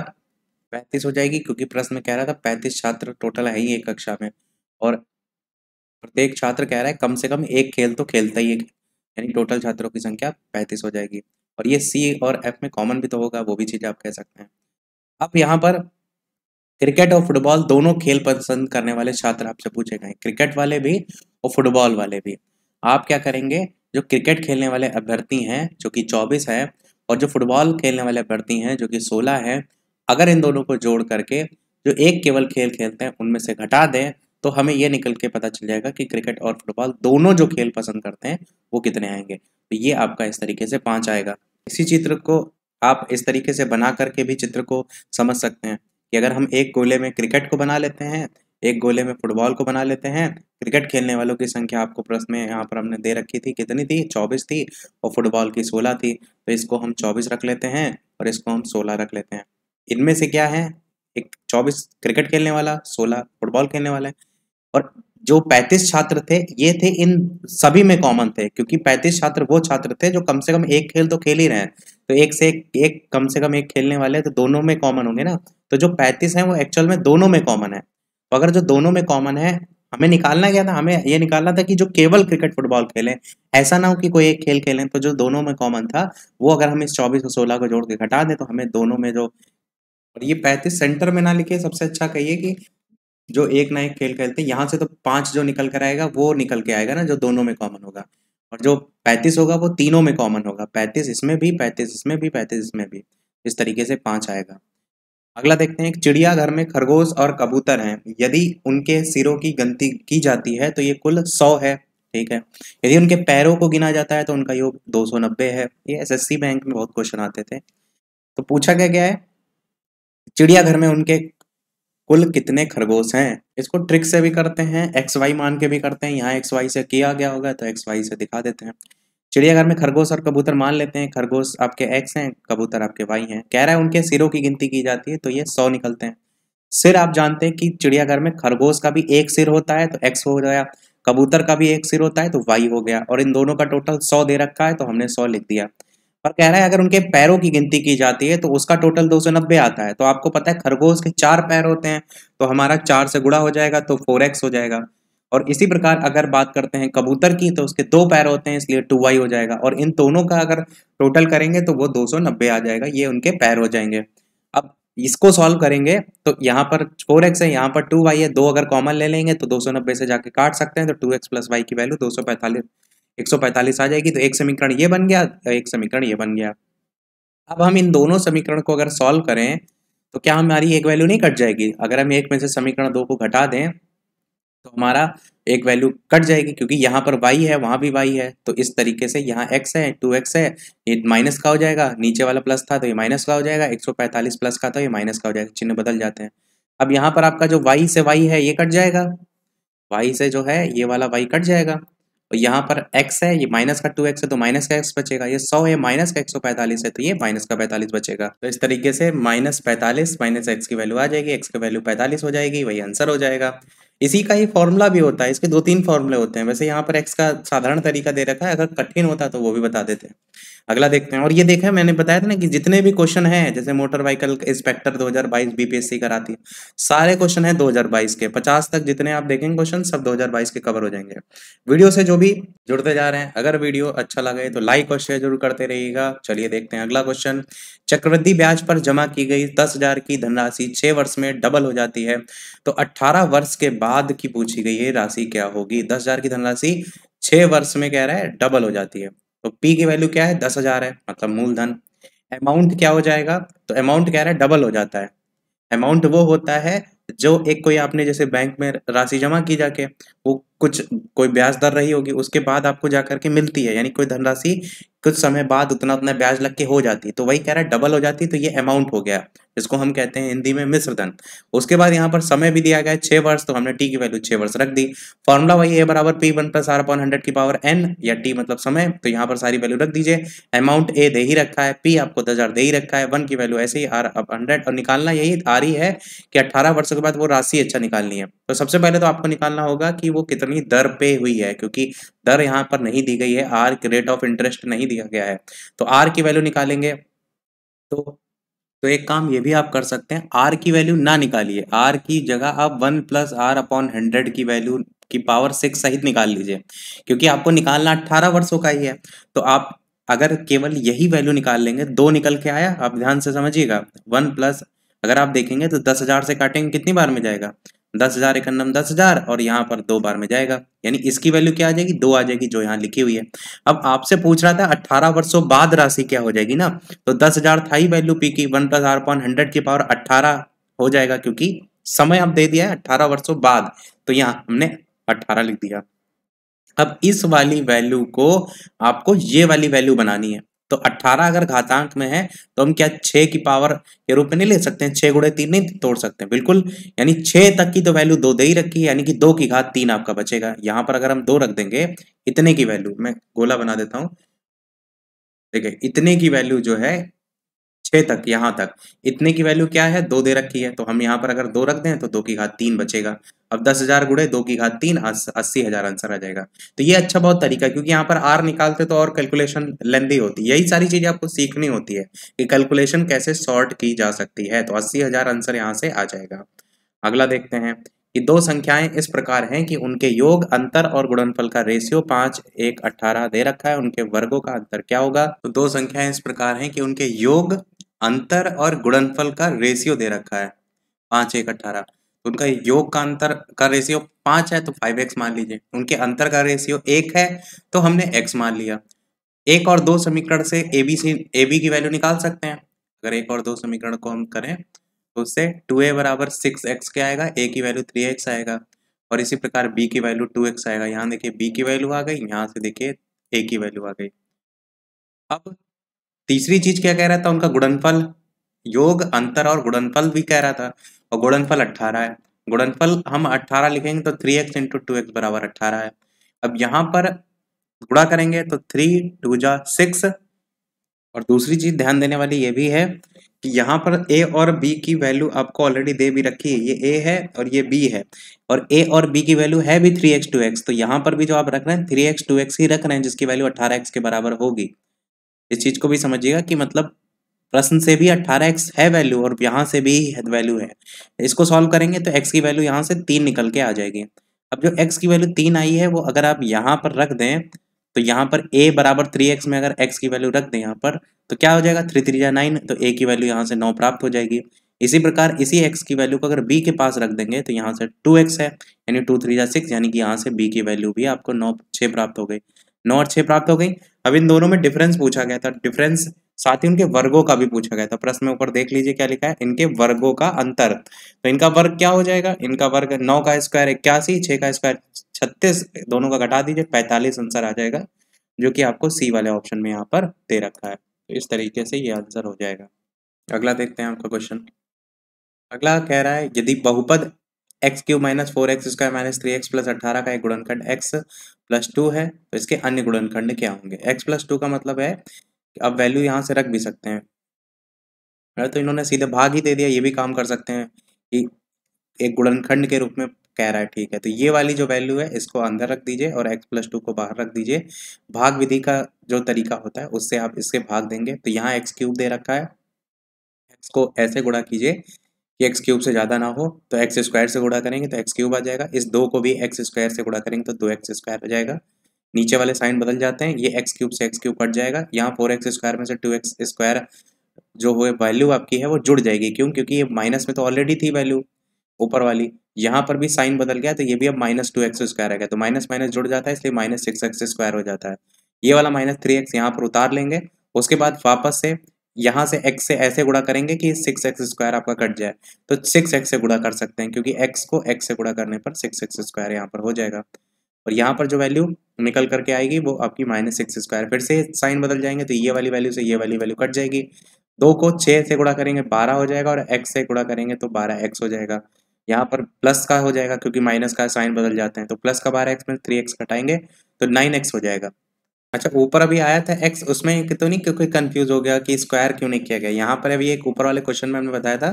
पैंतीस हो जाएगी क्योंकि प्रश्न में कह रहा था पैंतीस छात्र टोटल है ही एक कक्षा में और प्रत्येक छात्र कह रहा है कम से कम एक खेल तो खेलता ही है यानी टोटल छात्रों की संख्या पैंतीस हो जाएगी और ये सी और एफ में कॉमन भी तो होगा वो भी चीज़ आप कह सकते हैं अब यहाँ पर क्रिकेट और फुटबॉल दोनों खेल पसंद करने वाले छात्र आपसे पूछे गए क्रिकेट वाले भी और फुटबॉल वाले भी आप क्या करेंगे जो क्रिकेट खेलने वाले अभ्यर्थी हैं जो कि चौबीस हैं और जो फुटबॉल खेलने वाले अभ्यर्थी हैं जो कि सोलह हैं अगर इन दोनों को जोड़ करके जो एक केवल खेल खेलते हैं उनमें से घटा दें तो हमें ये निकल के पता चल जाएगा कि क्रिकेट और फुटबॉल दोनों जो खेल पसंद करते हैं वो कितने आएंगे तो ये आपका इस तरीके से पाँच आएगा इसी चित्र को आप इस तरीके से बना करके भी चित्र को समझ सकते हैं कि अगर हम एक गोले में क्रिकेट को बना लेते हैं एक गोले में फुटबॉल को बना लेते हैं क्रिकेट खेलने वालों की संख्या आपको प्रश्न में यहाँ पर हमने दे रखी थी कितनी थी चौबीस थी और फुटबॉल की सोलह थी तो इसको हम चौबीस रख लेते हैं और इसको हम सोलह रख लेते हैं इनमें से क्या है एक चौबीस क्रिकेट खेलने वाला सोलह फुटबॉल खेलने वाला है और जो 35 छात्र थे ये थे इन सभी में कॉमन थे क्योंकि 35 छात्र वो छात्र थे जो कम से कम एक खेल तो खेल ही रहे हैं तो एक से एक, एक कम से कम एक खेलने वाले तो दोनों में कॉमन होंगे ना तो जो 35 हैं वो एक्चुअल में दोनों में कॉमन है तो अगर जो दोनों में कॉमन है हमें निकालना क्या था हमें ये निकालना था कि जो केवल क्रिकेट फुटबॉल खेलें ऐसा ना हो कि कोई एक खेल खेलें तो जो दोनों में कॉमन था वो अगर हम इस चौबीस और सोलह को जोड़ के घटा दें तो हमें दोनों में जो और ये पैंतीस सेंटर में ना लिखिए सबसे अच्छा कहिए कि जो एक ना एक खेल खेलते यहाँ से तो पांच जो निकल कर आएगा वो निकल के आएगा ना जो दोनों में कॉमन होगा और जो पैंतीस होगा वो तीनों में कॉमन होगा पैंतीस इसमें भी पैंतीस इसमें भी पैंतीस इसमें भी इस तरीके से पांच आएगा अगला देखते हैं चिड़ियाघर में खरगोश और कबूतर हैं यदि उनके सिरों की गिनती की जाती है तो ये कुल सौ है ठीक है यदि उनके पैरों को गिना जाता है तो उनका योग दो सौ नब्बे है ये एसएससी बैंक में बहुत क्वेश्चन आते थे तो पूछा क्या गया है चिड़ियाघर में उनके कुल कितने खरगोश हैं इसको ट्रिक से भी करते हैं एक्स वाई मान के भी करते हैं यहाँ एक्स वाई से किया गया होगा तो एक्स वाई से दिखा देते हैं चिड़ियाघर में खरगोश और कबूतर मान लेते हैं खरगोश आपके एक्स हैं कबूतर आपके वाई हैं कह रहा है उनके सिरों की गिनती की जाती है तो ये सौ निकलते हैं सिर आप जानते हैं कि चिड़ियाघर में खरगोश का भी एक सिर होता है तो एक्स हो गया कबूतर का भी एक सिर होता है तो वाई हो गया और इन दोनों का टोटल सौ दे रखा है तो हमने सौ लिख दिया और कह रहा है अगर उनके पैरों की गिनती की जाती है तो उसका टोटल दो सौ नब्बे आता है तो आपको पता है खरगोश के चार पैर होते हैं तो हमारा चार से गुड़ा हो जाएगा तो फोर हो जाएगा और इसी प्रकार अगर बात करते हैं कबूतर की तो उसके दो पैर होते हैं इसलिए टू वाई हो जाएगा और इन दोनों का अगर टोटल करेंगे तो वो नब्बे आ जाएगा ये उनके पैर हो जाएंगे अब इसको सॉल्व करेंगे तो यहाँ पर फोर एक्स है यहाँ पर टू वाई है दो अगर कॉमन ले लेंगे तो दो सौ नब्बे से जाके काट सकते हैं तो टू एक्स प्लस वाई की वैल्यू दो सौ पैंतालीस 145 आ जाएगी तो एक समीकरण ये बन गया तो एक समीकरण ये बन गया अब हम इन दोनों समीकरण को अगर सॉल्व करें तो क्या हमारी एक वैल्यू नहीं कट जाएगी अगर हम एक में से समीकरण दो को घटा दें तो हमारा एक वैल्यू कट जाएगी क्योंकि यहाँ पर वाई है वहाँ भी वाई है तो इस तरीके से यहाँ एक्स है टू एक्स है ये माइनस का हो जाएगा नीचे वाला प्लस था तो ये माइनस का हो जाएगा एक सौ पैंतालीस प्लस का था ये माइनस का हो जाएगा चिन्ह बदल जाते हैं अब यहाँ पर आपका जो वाई से वाई है ये कट जाएगा वाई से जो है ये वाला वाई कट जाएगा और यहाँ पर x है ये माइनस का टू एक्स है तो माइनस का एक्स बचेगा ये सौ है माइनस का एक सौ पैंतालीस है तो ये माइनस का पैंतालीस बचेगा तो इस तरीके से माइनस पैंतालीस माइनस एक्स की वैल्यू आ जाएगी एक्स की वैल्यू पैंतालीस हो जाएगी वही आंसर हो जाएगा इसी का ही फॉर्मूला भी होता है इसके दो तीन फॉर्मूले होते हैं वैसे यहाँ पर एक्स का साधारण तरीका दे रखा है अगर कठिन होता तो वो भी बता देते अगला देखते हैं और ये देखा है मैंने बताया था ना कि जितने भी क्वेश्चन हैं जैसे मोटर व्हीकल इंस्पेक्टर 2022 बीपीएससी कराती है सारे क्वेश्चन हैं 2022 के 50 तक जितने आप देखेंगे क्वेश्चन सब 2022 के कवर हो जाएंगे वीडियो से जो भी जुड़ते जा रहे हैं अगर वीडियो अच्छा लगे तो लाइक और शेयर जरूर करते रहिएगा चलिए देखते हैं अगला क्वेश्चन चक्रवृद्धि ब्याज पर जमा की गई दस हजार की धनराशि छह वर्ष में डबल हो जाती है तो अट्ठारह वर्ष के बाद की पूछी गई राशि क्या होगी दस हजार की धनराशि छह वर्ष में कह रहा है डबल हो जाती है तो पी की वैल्यू क्या है दस हजार है मतलब मूलधन अमाउंट क्या हो जाएगा तो अमाउंट क्या है डबल हो जाता है अमाउंट वो होता है जो एक कोई आपने जैसे बैंक में राशि जमा की जाके वो कुछ कोई ब्याज दर रही होगी उसके बाद आपको जा करके मिलती है यानी कोई धनराशि कुछ समय बाद उतना उतना ब्याज लग के हो जाती है तो वही कह रहा है डबल हो जाती है तो ये अमाउंट हो गया जिसको हम कहते हैं हिंदी में मिश्र धन उसके बाद यहाँ पर समय भी दिया गया है छह वर्ष तो हमने टी की वैल्यू छह वर्ष रख दी फॉर्मूला वही है बराबर P one plus R upon hundred की पावर एन या टी मतलब समय तो यहाँ पर सारी वैल्यू रख दीजिए अमाउंट ए दे ही रखा है पी आपको दस हज़ार दे ही रखा है वन की वैल्यू ऐसे ही आर अब हंड्रेड और निकालना यही आ रही है कि अट्ठारह वर्षों के बाद वो राशि अच्छा निकालनी है तो सबसे पहले तो आपको निकालना होगा कि वो कितनी दर पे हुई है क्योंकि दर यहाँ पर नहीं दी गई है आर रेट ऑफ इंटरेस्ट नहीं दिया गया है तो आर की वैल्यू निकालेंगे तो तो एक काम ये भी आप कर सकते हैं आर की वैल्यू ना निकालिए आर की जगह आप one plus R upon hundred की वैल्यू की पावर सिक्स सहित निकाल लीजिए क्योंकि आपको निकालना अट्ठारह वर्षों का ही है तो आप अगर केवल यही वैल्यू निकाल लेंगे दो निकल के आया आप ध्यान से समझिएगा वन प्लस अगर आप देखेंगे तो दस हजार से काटेंगे कितनी बार में जाएगा दस हजार इकन्नम दस हजार और यहाँ पर दो बार में जाएगा यानी इसकी वैल्यू क्या आ जाएगी दो आ जाएगी जो यहाँ लिखी हुई है अब आपसे पूछ रहा था अट्ठारह वर्षों बाद राशि क्या हो जाएगी ना तो दस हजार था ही वैल्यू पी की one plus R point hundred की पावर अट्ठारह हो जाएगा क्योंकि समय आप दे दिया है अट्ठारह वर्षों बाद तो यहाँ हमने अट्ठारह लिख दिया अब इस वाली वैल्यू को आपको ये वाली वैल्यू बनानी है तो 18 अगर घातांक में है तो हम क्या 6 की पावर के रूप में नहीं ले सकते हैं छे गुड़े तीन नहीं तोड़ सकते बिल्कुल यानी 6 तक की तो वैल्यू दो दे ही रखी है यानी कि दो की घात तीन आपका बचेगा यहां पर अगर हम दो रख देंगे इतने की वैल्यू मैं गोला बना देता हूं देखिए इतने की वैल्यू जो है छः तक यहाँ तक इतने की वैल्यू क्या है दो दे रखी है तो हम यहाँ पर अगर दो रख दें तो दो की घात तीन बचेगा अब दस हजार गुड़े दो की घात तीन अस्सी हजार आंसर आ जाएगा तो ये अच्छा बहुत तरीका है क्योंकि यहाँ पर आर निकालते तो और कैलकुलेशन लेंदी होती है यही सारी चीजें आपको सीखनी होती है कि कैलकुलेशन कैसे सॉर्ट की जा सकती है तो अस्सी हजार आंसर यहाँ से आ जाएगा अगला देखते हैं ये दो संख्याएं इस प्रकार हैं कि उनके योग अंतर और गुणनफल का रेशियो पांच एक अठारह दे रखा है उनके वर्गों का अंतर क्या होगा तो दो संख्याएं इस प्रकार हैं कि उनके योग अंतर और गुणनफल का रेशियो दे रखा है पांच एक अठारह तो उनका योग का अंतर का रेशियो पांच है तो फाइव एक्स मान लीजिए उनके अंतर का रेशियो एक है तो हमने एक्स मान लिया एक और दो समीकरण से A B C A B की वैल्यू निकाल सकते हैं अगर एक और दो समीकरण को हम करें तो उससे टू ए बराबर सिक्स एक्स क्या आएगा ए की वैल्यू थ्री एक्स आएगा और इसी प्रकार बी की वैल्यू टू एक्स आएगा यहाँ देखिए बी की वैल्यू आ गई यहाँ से देखिए ए की वैल्यू आ गई अब तीसरी चीज क्या कह रहा था उनका गुणनफल योग अंतर और गुणनफल भी कह रहा था और गुणनफल अट्ठारह है गुणनफल हम अट्ठारह लिखेंगे तो three x into two x बराबर अट्ठारह है अब यहाँ पर गुणा करेंगे तो थ्री टू जा सिक्स और दूसरी चीज ध्यान देने वाली ये भी है कि यहाँ पर ए और बी की वैल्यू आपको ऑलरेडी दे भी रखी है ये ए है और ये बी है और ए और बी की वैल्यू है भी थ्री एक्स टू एक्स तो यहाँ पर भी जो आप रख रहे हैं थ्री एक्स टू एक्स ही रख रहे हैं जिसकी वैल्यू अट्ठारह एक्स के बराबर होगी इस चीज़ को भी समझिएगा कि मतलब प्रश्न से भी अट्ठारह एक्स है वैल्यू और यहाँ से भी वैल्यू है इसको सॉल्व करेंगे तो एक्स की वैल्यू यहाँ से तीन निकल के आ जाएगी अब जो एक्स की वैल्यू तीन आई है वो अगर आप यहाँ पर रख दें तो यहाँ पर a बराबर थ्री एक्स में अगर x की वैल्यू रख दें यहाँ पर तो क्या हो जाएगा थ्री थ्री या नाइन तो a की वैल्यू यहाँ से नौ प्राप्त हो जाएगी इसी प्रकार इसी x की वैल्यू को अगर b के पास रख देंगे तो यहाँ से टू एक्स है यानी टू थ्री या सिक्स यानी कि यहाँ से b की वैल्यू भी आपको नौ छः प्राप्त हो गई नौ और छह प्राप्त हो गई अब इन दोनों में डिफरेंस पूछा गया था डिफरेंस साथ ही उनके वर्गों का भी पूछा गया था प्रश्न में ऊपर देख लीजिए क्या लिखा है इनके वर्गों का अंतर तो इनका वर्ग क्या हो जाएगा इनका वर्ग नौ का स्क्वायर इक्यासी छह का स्क्वायर छत्तीस दोनों का घटा दीजिए पैंतालीस आंसर आ जाएगा जो कि आपको सी वाले ऑप्शन में यहाँ पर दे रखा है तो इस तरीके से ये आंसर हो जाएगा अगला देखते हैं आपका क्वेश्चन अगला कह रहा है यदि बहुपद x cube minus four x square minus three x plus अट्ठारह का एक गुणनखंड एक्स प्लस टू है तो इसके अन्य गुणनखंड क्या होंगे एक्स प्लस टू का मतलब है कि आप वैल्यू यहाँ से रख भी सकते हैं तो इन्होंने सीधे भाग ही दे दिया ये भी काम कर सकते हैं कि एक गुणनखंड के रूप में कह रहा है ठीक है तो ये वाली जो वैल्यू है इसको अंदर रख दीजिए और एक्स प्लस टू को बाहर रख दीजिए भाग विधि का जो तरीका होता है उससे आप इसके भाग देंगे तो यहाँ एक्स क्यूब दे रखा है एक्स को ऐसे गुणा कीजिए कि एक्स क्यूब से ज़्यादा ना हो तो एक्स स्क्वायर से गुड़ा करेंगे तो एक्स क्यूब आ जाएगा इस दो को भी एक्स स्क्वायर से गुड़ा करेंगे तो दो एक्स स्क्वायर हो जाएगा नीचे वाले साइन बदल जाते हैं ये एक्स क्यूब से एक्स क्यूब कट जाएगा यहाँ फोर एक्स स्क्वायर में से टू एक्स स्क्वायर जो हुए वैल्यू आपकी है वो जुड़ जाएगी क्यों क्योंकि ये माइनस में तो ऑलरेडी थी वैल्यू ऊपर वाली यहाँ पर भी साइन बदल गया तो ये भी अब माइनस टू एक्स स्क्वायर आ गया तो माइनस माइनस जुड़ जाता है इसलिए माइनस सिक्स एक्स स्क्वायर हो जाता है ये वाला माइनस थ्री एक्स यहाँ पर उतार लेंगे उसके बाद वापस से यहाँ से x से ऐसे गुड़ा करेंगे कि सिक्स एक्स स्क्वायर आपका कट जाए तो सिक्स एक्स से गुड़ा कर सकते हैं क्योंकि x को x से गुड़ा करने पर सिक्स एक्स स्क्वायर यहाँ पर हो जाएगा और यहाँ पर जो वैल्यू निकल करके आएगी वो आपकी माइनस सिक्स स्क्वायर फिर से साइन बदल जाएंगे तो ये वाली वैल्यू से ये वाली वैल्यू कट जाएगी दो को छः से गुड़ा करेंगे बारह हो जाएगा और एक्स से गुड़ा करेंगे तो बारह एक्स हो जाएगा यहाँ पर प्लस का हो जाएगा क्योंकि माइनस का साइन बदल जाते हैं तो प्लस का बारह एक्स में थ्री एक्स कटाएंगे तो नाइन एक्स हो जाएगा अच्छा ऊपर अभी आया था एक्स उसमें तो नहीं क्योंकि कंफ्यूज हो गया कि स्क्वायर क्यों नहीं किया गया यहाँ पर अभी एक ऊपर वाले क्वेश्चन में हमने बताया था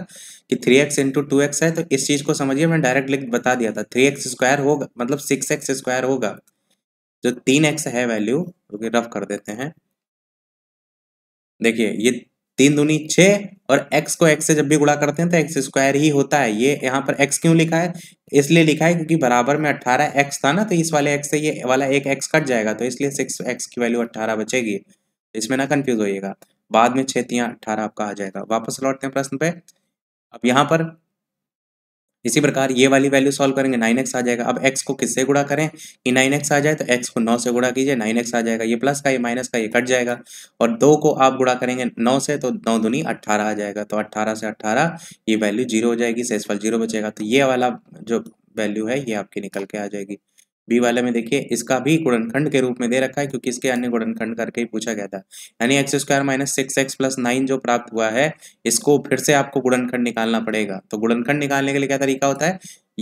कि three x into two x है तो इस चीज़ को समझिए मैंने डायरेक्ट लिख बता दिया था थ्री एक्स स्क्वायर होगा मतलब सिक्स एक्स स्क्वायर होगा जो तीन एक्स है वैल्यू रफ कर देते हैं देखिए ये तीन दूनी छः और x को x से जब भी गुणा करते हैं तो एक्स स्क्वायर ही होता है ये यहाँ पर x क्यों लिखा है इसलिए लिखा है क्योंकि बराबर में अट्ठारह एक्स था ना तो इस वाले x से ये वाला एक एक्स कट जाएगा तो इसलिए सिक्स एक्स की वैल्यू अट्ठारह बचेगी इसमें ना कंफ्यूज होइएगा बाद में छेतियाँ अट्ठारह आपका आ जाएगा वापस लौटते हैं प्रश्न पे अब यहाँ पर इसी प्रकार ये वाली वैल्यू सॉल्व करेंगे नाइन एक्स आ जाएगा अब एक्स को किससे गुड़ा करें कि नाइन एक्स आ जाए तो एक्स को नौ से गुड़ा कीजिए नाइन एक्स आ जाएगा ये प्लस का ये माइनस का ये कट जाएगा और दो को आप गुड़ा करेंगे नौ से तो नौ दुनी अट्ठारह आ जाएगा तो अट्ठारह से अट्ठारह ये वैल्यू जीरो हो जाएगी सेसफल जीरो बचेगा तो ये वाला जो वैल्यू है ये आपकी निकल के आ जाएगी बी वाले में देखिए इसका भी गुणनखंड के रूप में दे रखा है क्योंकि इसके अन्य गुणनखंड करके ही पूछा गया था यानी x square minus six x plus nine जो प्राप्त हुआ है इसको फिर से आपको गुणनखंड निकालना पड़ेगा तो गुणनखंड निकालने के लिए क्या तरीका होता है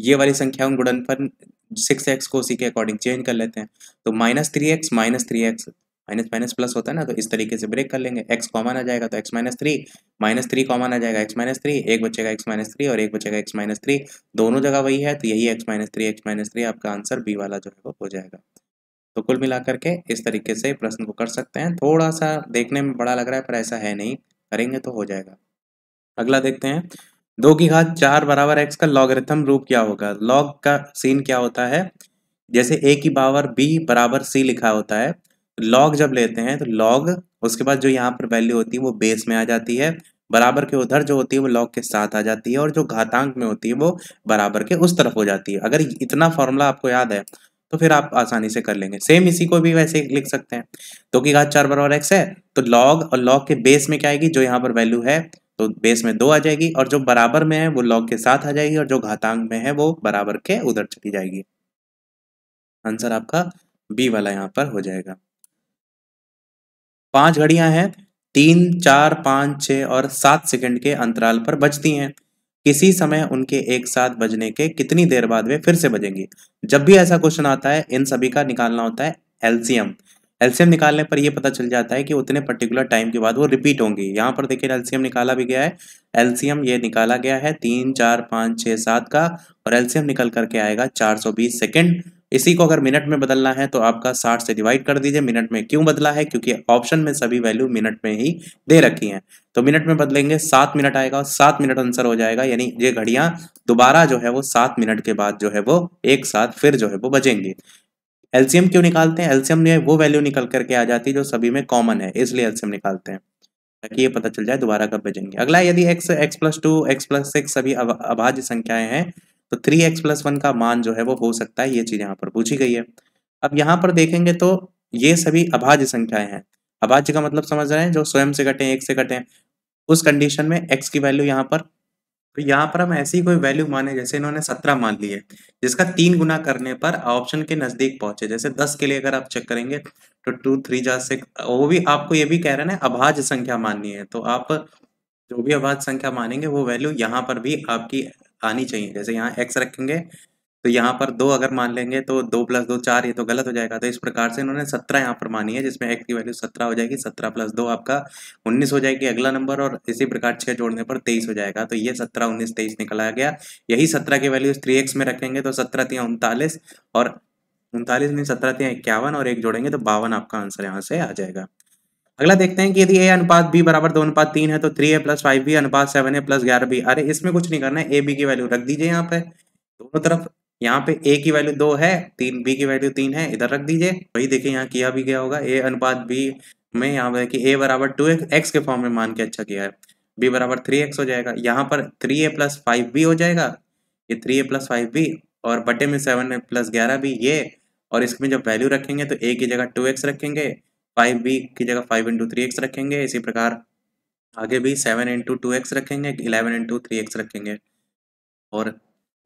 ये वाली संख्या गुणनखंड सिक्स एक्स को उसी के अकॉर्डिंग चेंज कर लेते हैं तो minus three x minus three x minus minus plus होता है ना तो इस तरीके से ब्रेक कर लेंगे एक्स कॉमन आ जाएगा तो x minus three minus three common आ जाएगा एक्स माइनस थ्री एक बच्चे का एक्स माइनस थ्री और एक बच्चे का एक्स माइनस थ्री दोनों जगह वही है तो यही x minus three x minus three आपका आंसर बी वाला जो है वो हो जाएगा तो कुल मिलाकर के इस तरीके से प्रश्न को कर सकते हैं थोड़ा सा देखने में बड़ा लग रहा है पर ऐसा है नहीं करेंगे तो हो जाएगा अगला देखते हैं दो की घात चार बराबर एक्स का लॉगरिथम रूप क्या होगा लॉग का सीन क्या होता है जैसे ए की पावर बी बराबर सी लिखा होता है लॉग जब लेते हैं तो लॉग उसके बाद जो यहाँ पर वैल्यू होती है वो बेस में आ जाती है बराबर के उधर जो होती है वो लॉग के साथ आ जाती है और जो घातांक में होती है वो बराबर के उस तरफ हो जाती है अगर इतना फॉर्मूला आपको याद है तो फिर आप आसानी से कर लेंगे सेम इसी को भी वैसे लिख सकते हैं तो की घात चार बराबर एक्स है तो लॉग और लॉग के बेस में क्या आएगी जो यहाँ पर वैल्यू है तो बेस में दो आ जाएगी और जो बराबर में है वो लॉग के साथ आ जाएगी और जो घातांक में है वो बराबर के उधर चली जाएगी आंसर आपका बी वाला यहाँ पर हो जाएगा पांच घड़ियां हैं तीन चार पाँच छ और सात सेकंड के अंतराल पर बजती हैं किसी समय उनके एक साथ बजने के कितनी देर बाद वे फिर से बजेंगे जब भी ऐसा क्वेश्चन आता है इन सभी का निकालना होता है एल्सियम एल्सियम निकालने पर यह पता चल जाता है कि उतने पर्टिकुलर टाइम के बाद वो रिपीट होंगे यहाँ पर देखिए एल्सियम निकाला भी गया है एल्सियम ये निकाला गया है तीन चार पाँच छः सात का और एल्सियम निकल करके आएगा चार सौ बीस सेकेंड इसी को अगर मिनट में बदलना है तो आपका 60 से डिवाइड कर दीजिए मिनट में क्यों बदला है क्योंकि ऑप्शन में सभी वैल्यू मिनट में ही दे रखी हैं तो मिनट में बदलेंगे सात मिनट आएगा सात मिनट आंसर हो जाएगा यानी ये घड़ियां दोबारा जो है वो सात मिनट के बाद जो है वो एक साथ फिर जो है वो बजेंगे एल्सियम क्यों निकालते हैं एल्सियम वो वैल्यू निकल करके आ जाती है जो सभी में कॉमन है इसलिए एल्सियम निकालते हैं ताकि ये पता चल जाए दोबारा कब बजेंगे अगला यदि x x plus two x plus six सभी अभाज्य संख्याएं हैं तो थ्री एक्स प्लस वन का मान जो है वो हो सकता है ये चीज़ यहाँ पर पूछी गई है अब यहाँ पर देखेंगे तो ये सभी अभाज्य संख्याएं हैं अभाज्य का मतलब समझ रहे हैं जो स्वयं से कटे एक से कटे उस कंडीशन में एक्स की वैल्यू यहाँ पर तो यहाँ पर हम ऐसी कोई वैल्यू माने जैसे इन्होंने सत्रह मान ली है जिसका तीन गुना करने पर ऑप्शन के नज़दीक पहुंचे जैसे दस के लिए अगर आप चेक करेंगे तो टू थ्री जा सिक्स वो भी आपको ये भी कह रहे हैं अभाज्य संख्या माननी है तो आप जो भी अभाज्य संख्या मानेंगे वो वैल्यू यहाँ पर भी आपकी आनी चाहिए जैसे यहाँ एक्स रखेंगे तो यहाँ पर दो अगर मान लेंगे तो दो प्लस दो चार ये तो गलत हो जाएगा तो इस प्रकार से इन्होंने सत्रह यहाँ पर मानी है जिसमें एक्स की वैल्यू सत्रह हो जाएगी सत्रह प्लस दो आपका उन्नीस हो जाएगी अगला नंबर और इसी प्रकार छः जोड़ने पर तेईस हो जाएगा तो ये सत्रह उन्नीस तेईस निकला गया यही सत्रह की वैल्यू थ्री एक्स में रखेंगे तो सत्रह तीन उनतालीस और उनतालीस में सत्रह तीन इक्यावन और एक जोड़ेंगे तो बावन आपका आंसर यहाँ से आ जाएगा अगला देखते हैं कि यदि ए अनुपात बी बराबर दो अनुपात तीन है तो three A plus five B अनुपात सेवन ए प्लस ग्यारह बी अरे इसमें कुछ नहीं करना है ए बी की वैल्यू रख दीजिए यहाँ पे दोनों तरफ यहाँ पे ए की वैल्यू दो है तीन बी की वैल्यू तीन है इधर रख दीजिए वही देखिए यहाँ किया भी गया होगा ए अनुपात बी में यहाँ पे कि ए बराबर टू एक्स के फॉर्म में मान के अच्छा किया है बी बराबर थ्री एक्स हो जाएगा यहाँ पर three A plus five B हो जाएगा ये three A plus five B और बटे में सेवन प्लस ग्यारह बी ये और इसमें जब वैल्यू रखेंगे तो ए की जगह टू एक्स रखेंगे फाइव बी की जगह फाइव इंटू थ्री एक्स रखेंगे इसी प्रकार आगे भी सेवन इंटू टू एक्स रखेंगे इलेवन इंटू थ्री एक्स रखेंगे और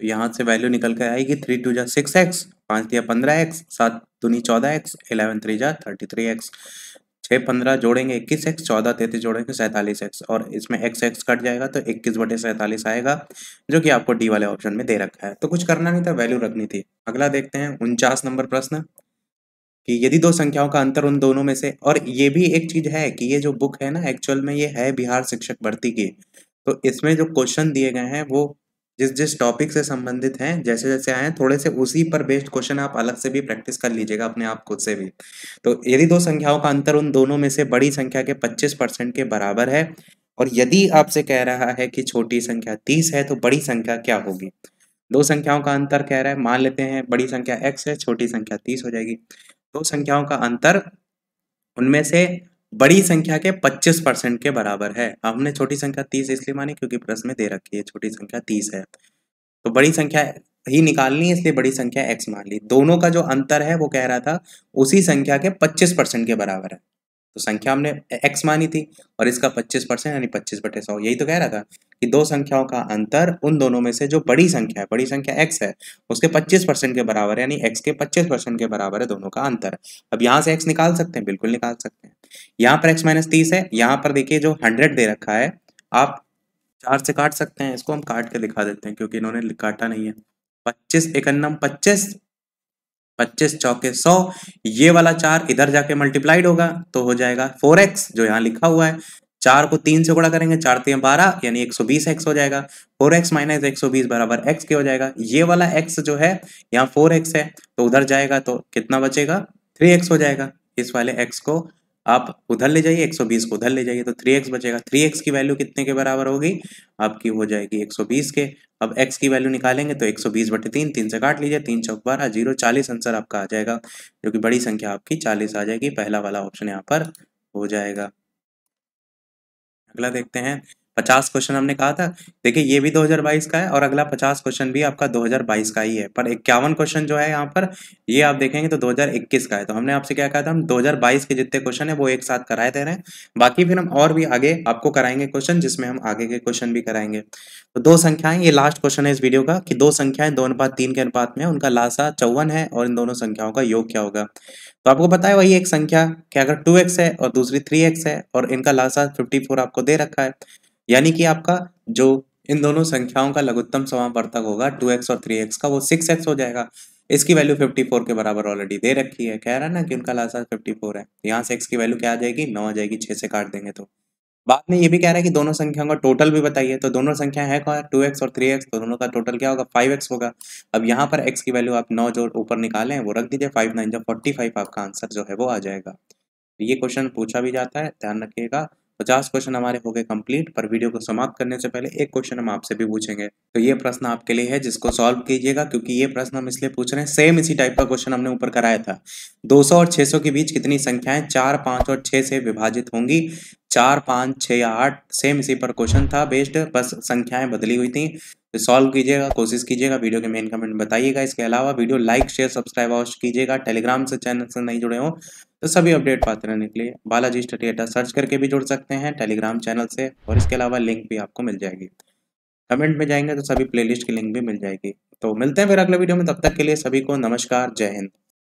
यहाँ से वैल्यू निकल कर आएगी थ्री टू जा सिक्स एक्स पाँच दिया पंद्रह एक्स सात दूनी चौदह एक्स इलेवन थ्री जा थर्टी थ्री एक्स छः पंद्रह जोड़ेंगे इक्कीस एक्स चौदह तैतीस जोड़ेंगे सैंतालीस एक्स और इसमें एक्स एक्स कट जाएगा तो इक्कीस बटे सैंतालीस आएगा जो कि आपको डी वाले ऑप्शन में दे रखा है तो कुछ करना नहीं था वैल्यू रखनी थी अगला देखते हैं उनचास नंबर प्रश्न कि यदि दो संख्याओं का अंतर उन दोनों में से और ये भी एक चीज़ है कि ये जो बुक है ना एक्चुअल में ये है बिहार शिक्षक भर्ती की तो इसमें जो क्वेश्चन दिए गए हैं वो जिस जिस टॉपिक से संबंधित हैं जैसे जैसे आए हैं थोड़े से उसी पर बेस्ड क्वेश्चन आप अलग से भी प्रैक्टिस कर लीजिएगा अपने आप खुद से भी तो यदि दो संख्याओं का अंतर उन दोनों में से बड़ी संख्या के 25 परसेंट के बराबर है और यदि आपसे कह रहा है कि छोटी संख्या 30 है तो बड़ी संख्या क्या होगी दो संख्याओं का अंतर कह रहा है मान लेते हैं बड़ी संख्या x है छोटी संख्या तीस हो जाएगी दो संख्याओं का अंतर उनमें से बड़ी संख्या के 25 परसेंट के बराबर है हमने छोटी संख्या 30 इसलिए मानी क्योंकि प्रश्न में दे रखी है छोटी संख्या 30 है तो बड़ी संख्या ही निकालनी है इसलिए बड़ी संख्या x मान ली दोनों का जो अंतर है वो कह रहा था उसी संख्या के 25 परसेंट के बराबर है तो संख्या हमने x मानी थी और इसका 25 परसेंट यानी 25 बटे सौ यही तो कह रहा था कि दो संख्याओं का अंतर उन दोनों में से जो बड़ी संख्या है बड़ी संख्या एक्स है उसके पच्चीस परसेंट के बराबर है यानी एक्स के पच्चीस परसेंट के बराबर है दोनों का अंतर अब यहाँ से एक्स निकाल सकते हैं बिल्कुल निकाल सकते हैं यहाँ पर एक्स माइनस तीस है यहाँ पर देखिए जो हंड्रेड दे रखा है आप चार से काट सकते हैं इसको हम काट के दिखा देते हैं क्योंकि इन्होंने काटा नहीं है पच्चीस इकन्नम पच्चीस पच्चीस चौके सौ ये वाला चार इधर जाके मल्टीप्लाइड होगा तो हो जाएगा फोर एक्स जो यहाँ लिखा हुआ है चार को तीन से गुणा करेंगे चार तीन तो बारह यानी एक सौ बीस एक्स हो जाएगा फोर एक्स माइनस एक सौ बीस बराबर एक्स के हो जाएगा ये वाला एक्स जो है यहाँ फोर एक्स है तो उधर जाएगा तो कितना बचेगा थ्री एक्स हो जाएगा इस वाले एक्स को आप उधर ले जाइए एक सौ बीस को उधर ले जाइए तो थ्री एक्स बचेगा थ्री एक्स की वैल्यू कितने के बराबर होगी आपकी हो जाएगी एक सौ बीस के अब एक्स की वैल्यू निकालेंगे तो एक सौ बीस बटे तीन तीन से काट लीजिए तीन चौक बारह जीरो चालीस आंसर आपका आ जाएगा जो कि बड़ी संख्या आपकी चालीस आ जाएगी पहला वाला ऑप्शन यहाँ पर हो जाएगा अगला देखते हैं पचास क्वेश्चन हमने कहा था देखिए ये भी 2022 का है और अगला पचास क्वेश्चन भी आपका 2022 का ही है पर इक्यावन क्वेश्चन जो है यहाँ पर ये आप देखेंगे तो 2021 का है तो हमने आपसे क्या कहा था हम 2022 के जितने क्वेश्चन है वो एक साथ कराए दे रहे हैं बाकी फिर हम और भी आगे आपको कराएंगे क्वेश्चन जिसमें हम आगे के क्वेश्चन भी कराएंगे तो दो संख्याएं ये लास्ट क्वेश्चन है इस वीडियो का कि दो संख्याएं दो अनुपात तीन के अनुपात में उनका लाशा चौवन है और इन दोनों संख्याओं का योग क्या होगा तो आपको पता है वही एक संख्या कि अगर टू एक्स है और दूसरी थ्री एक्स है और इनका लालसा फिफ्टी फोर आपको दे रखा है यानी कि आपका जो इन दोनों संख्याओं का लघुत्तम समावर्तक होगा टू एक्स और थ्री एक्स का वो सिक्स एक्स हो जाएगा इसकी वैल्यू फिफ्टी फोर के बराबर ऑलरेडी दे रखी है कह रहा है ना कि उनका लालसा फिफ्टी फोर है यहाँ से एक्स की वैल्यू क्या आ जाएगी नौ आ जाएगी छः से काट देंगे तो बाद में ये भी कह रहा है कि दोनों संख्याओं का टोटल भी बताइए तो दोनों संख्या है कौन टू एक्स और थ्री एक्स तो दोनों का टोटल क्या होगा फाइव एक्स होगा अब यहाँ पर एक्स की वैल्यू आप नौ जो ऊपर निकालें वो रख दीजिए फाइव नाइन जो फोर्टी फाइव आपका आंसर जो है वो आ जाएगा तो ये क्वेश्चन पूछा भी जाता है ध्यान रखिएगा पचास क्वेश्चन हमारे हो गए कंप्लीट पर वीडियो को समाप्त करने से पहले एक क्वेश्चन हम आपसे भी पूछेंगे तो ये प्रश्न आपके लिए है जिसको सॉल्व कीजिएगा क्योंकि ये प्रश्न हम इसलिए पूछ रहे हैं सेम इसी टाइप का क्वेश्चन हमने ऊपर कराया था 200 और 600 के बीच कितनी संख्याएं चार पाँच और छः से विभाजित होंगी चार पाँच छः या आठ सेम इसी पर क्वेश्चन था बेस्ड बस संख्याएं बदली हुई थी तो सॉल्व कीजिएगा कोशिश कीजिएगा वीडियो के मेन कमेंट बताइएगा इसके अलावा वीडियो लाइक शेयर सब्सक्राइब अवश्य कीजिएगा टेलीग्राम से चैनल से नहीं जुड़े हों तो सभी अपडेट पाते रहने के लिए बालाजी स्टडी डेटा सर्च करके भी जुड़ सकते हैं टेलीग्राम चैनल से और इसके अलावा लिंक भी आपको मिल जाएगी कमेंट में जाएंगे तो सभी प्लेलिस्ट की लिंक भी मिल जाएगी तो मिलते हैं फिर अगले वीडियो में तब तक के लिए सभी को नमस्कार जय हिंद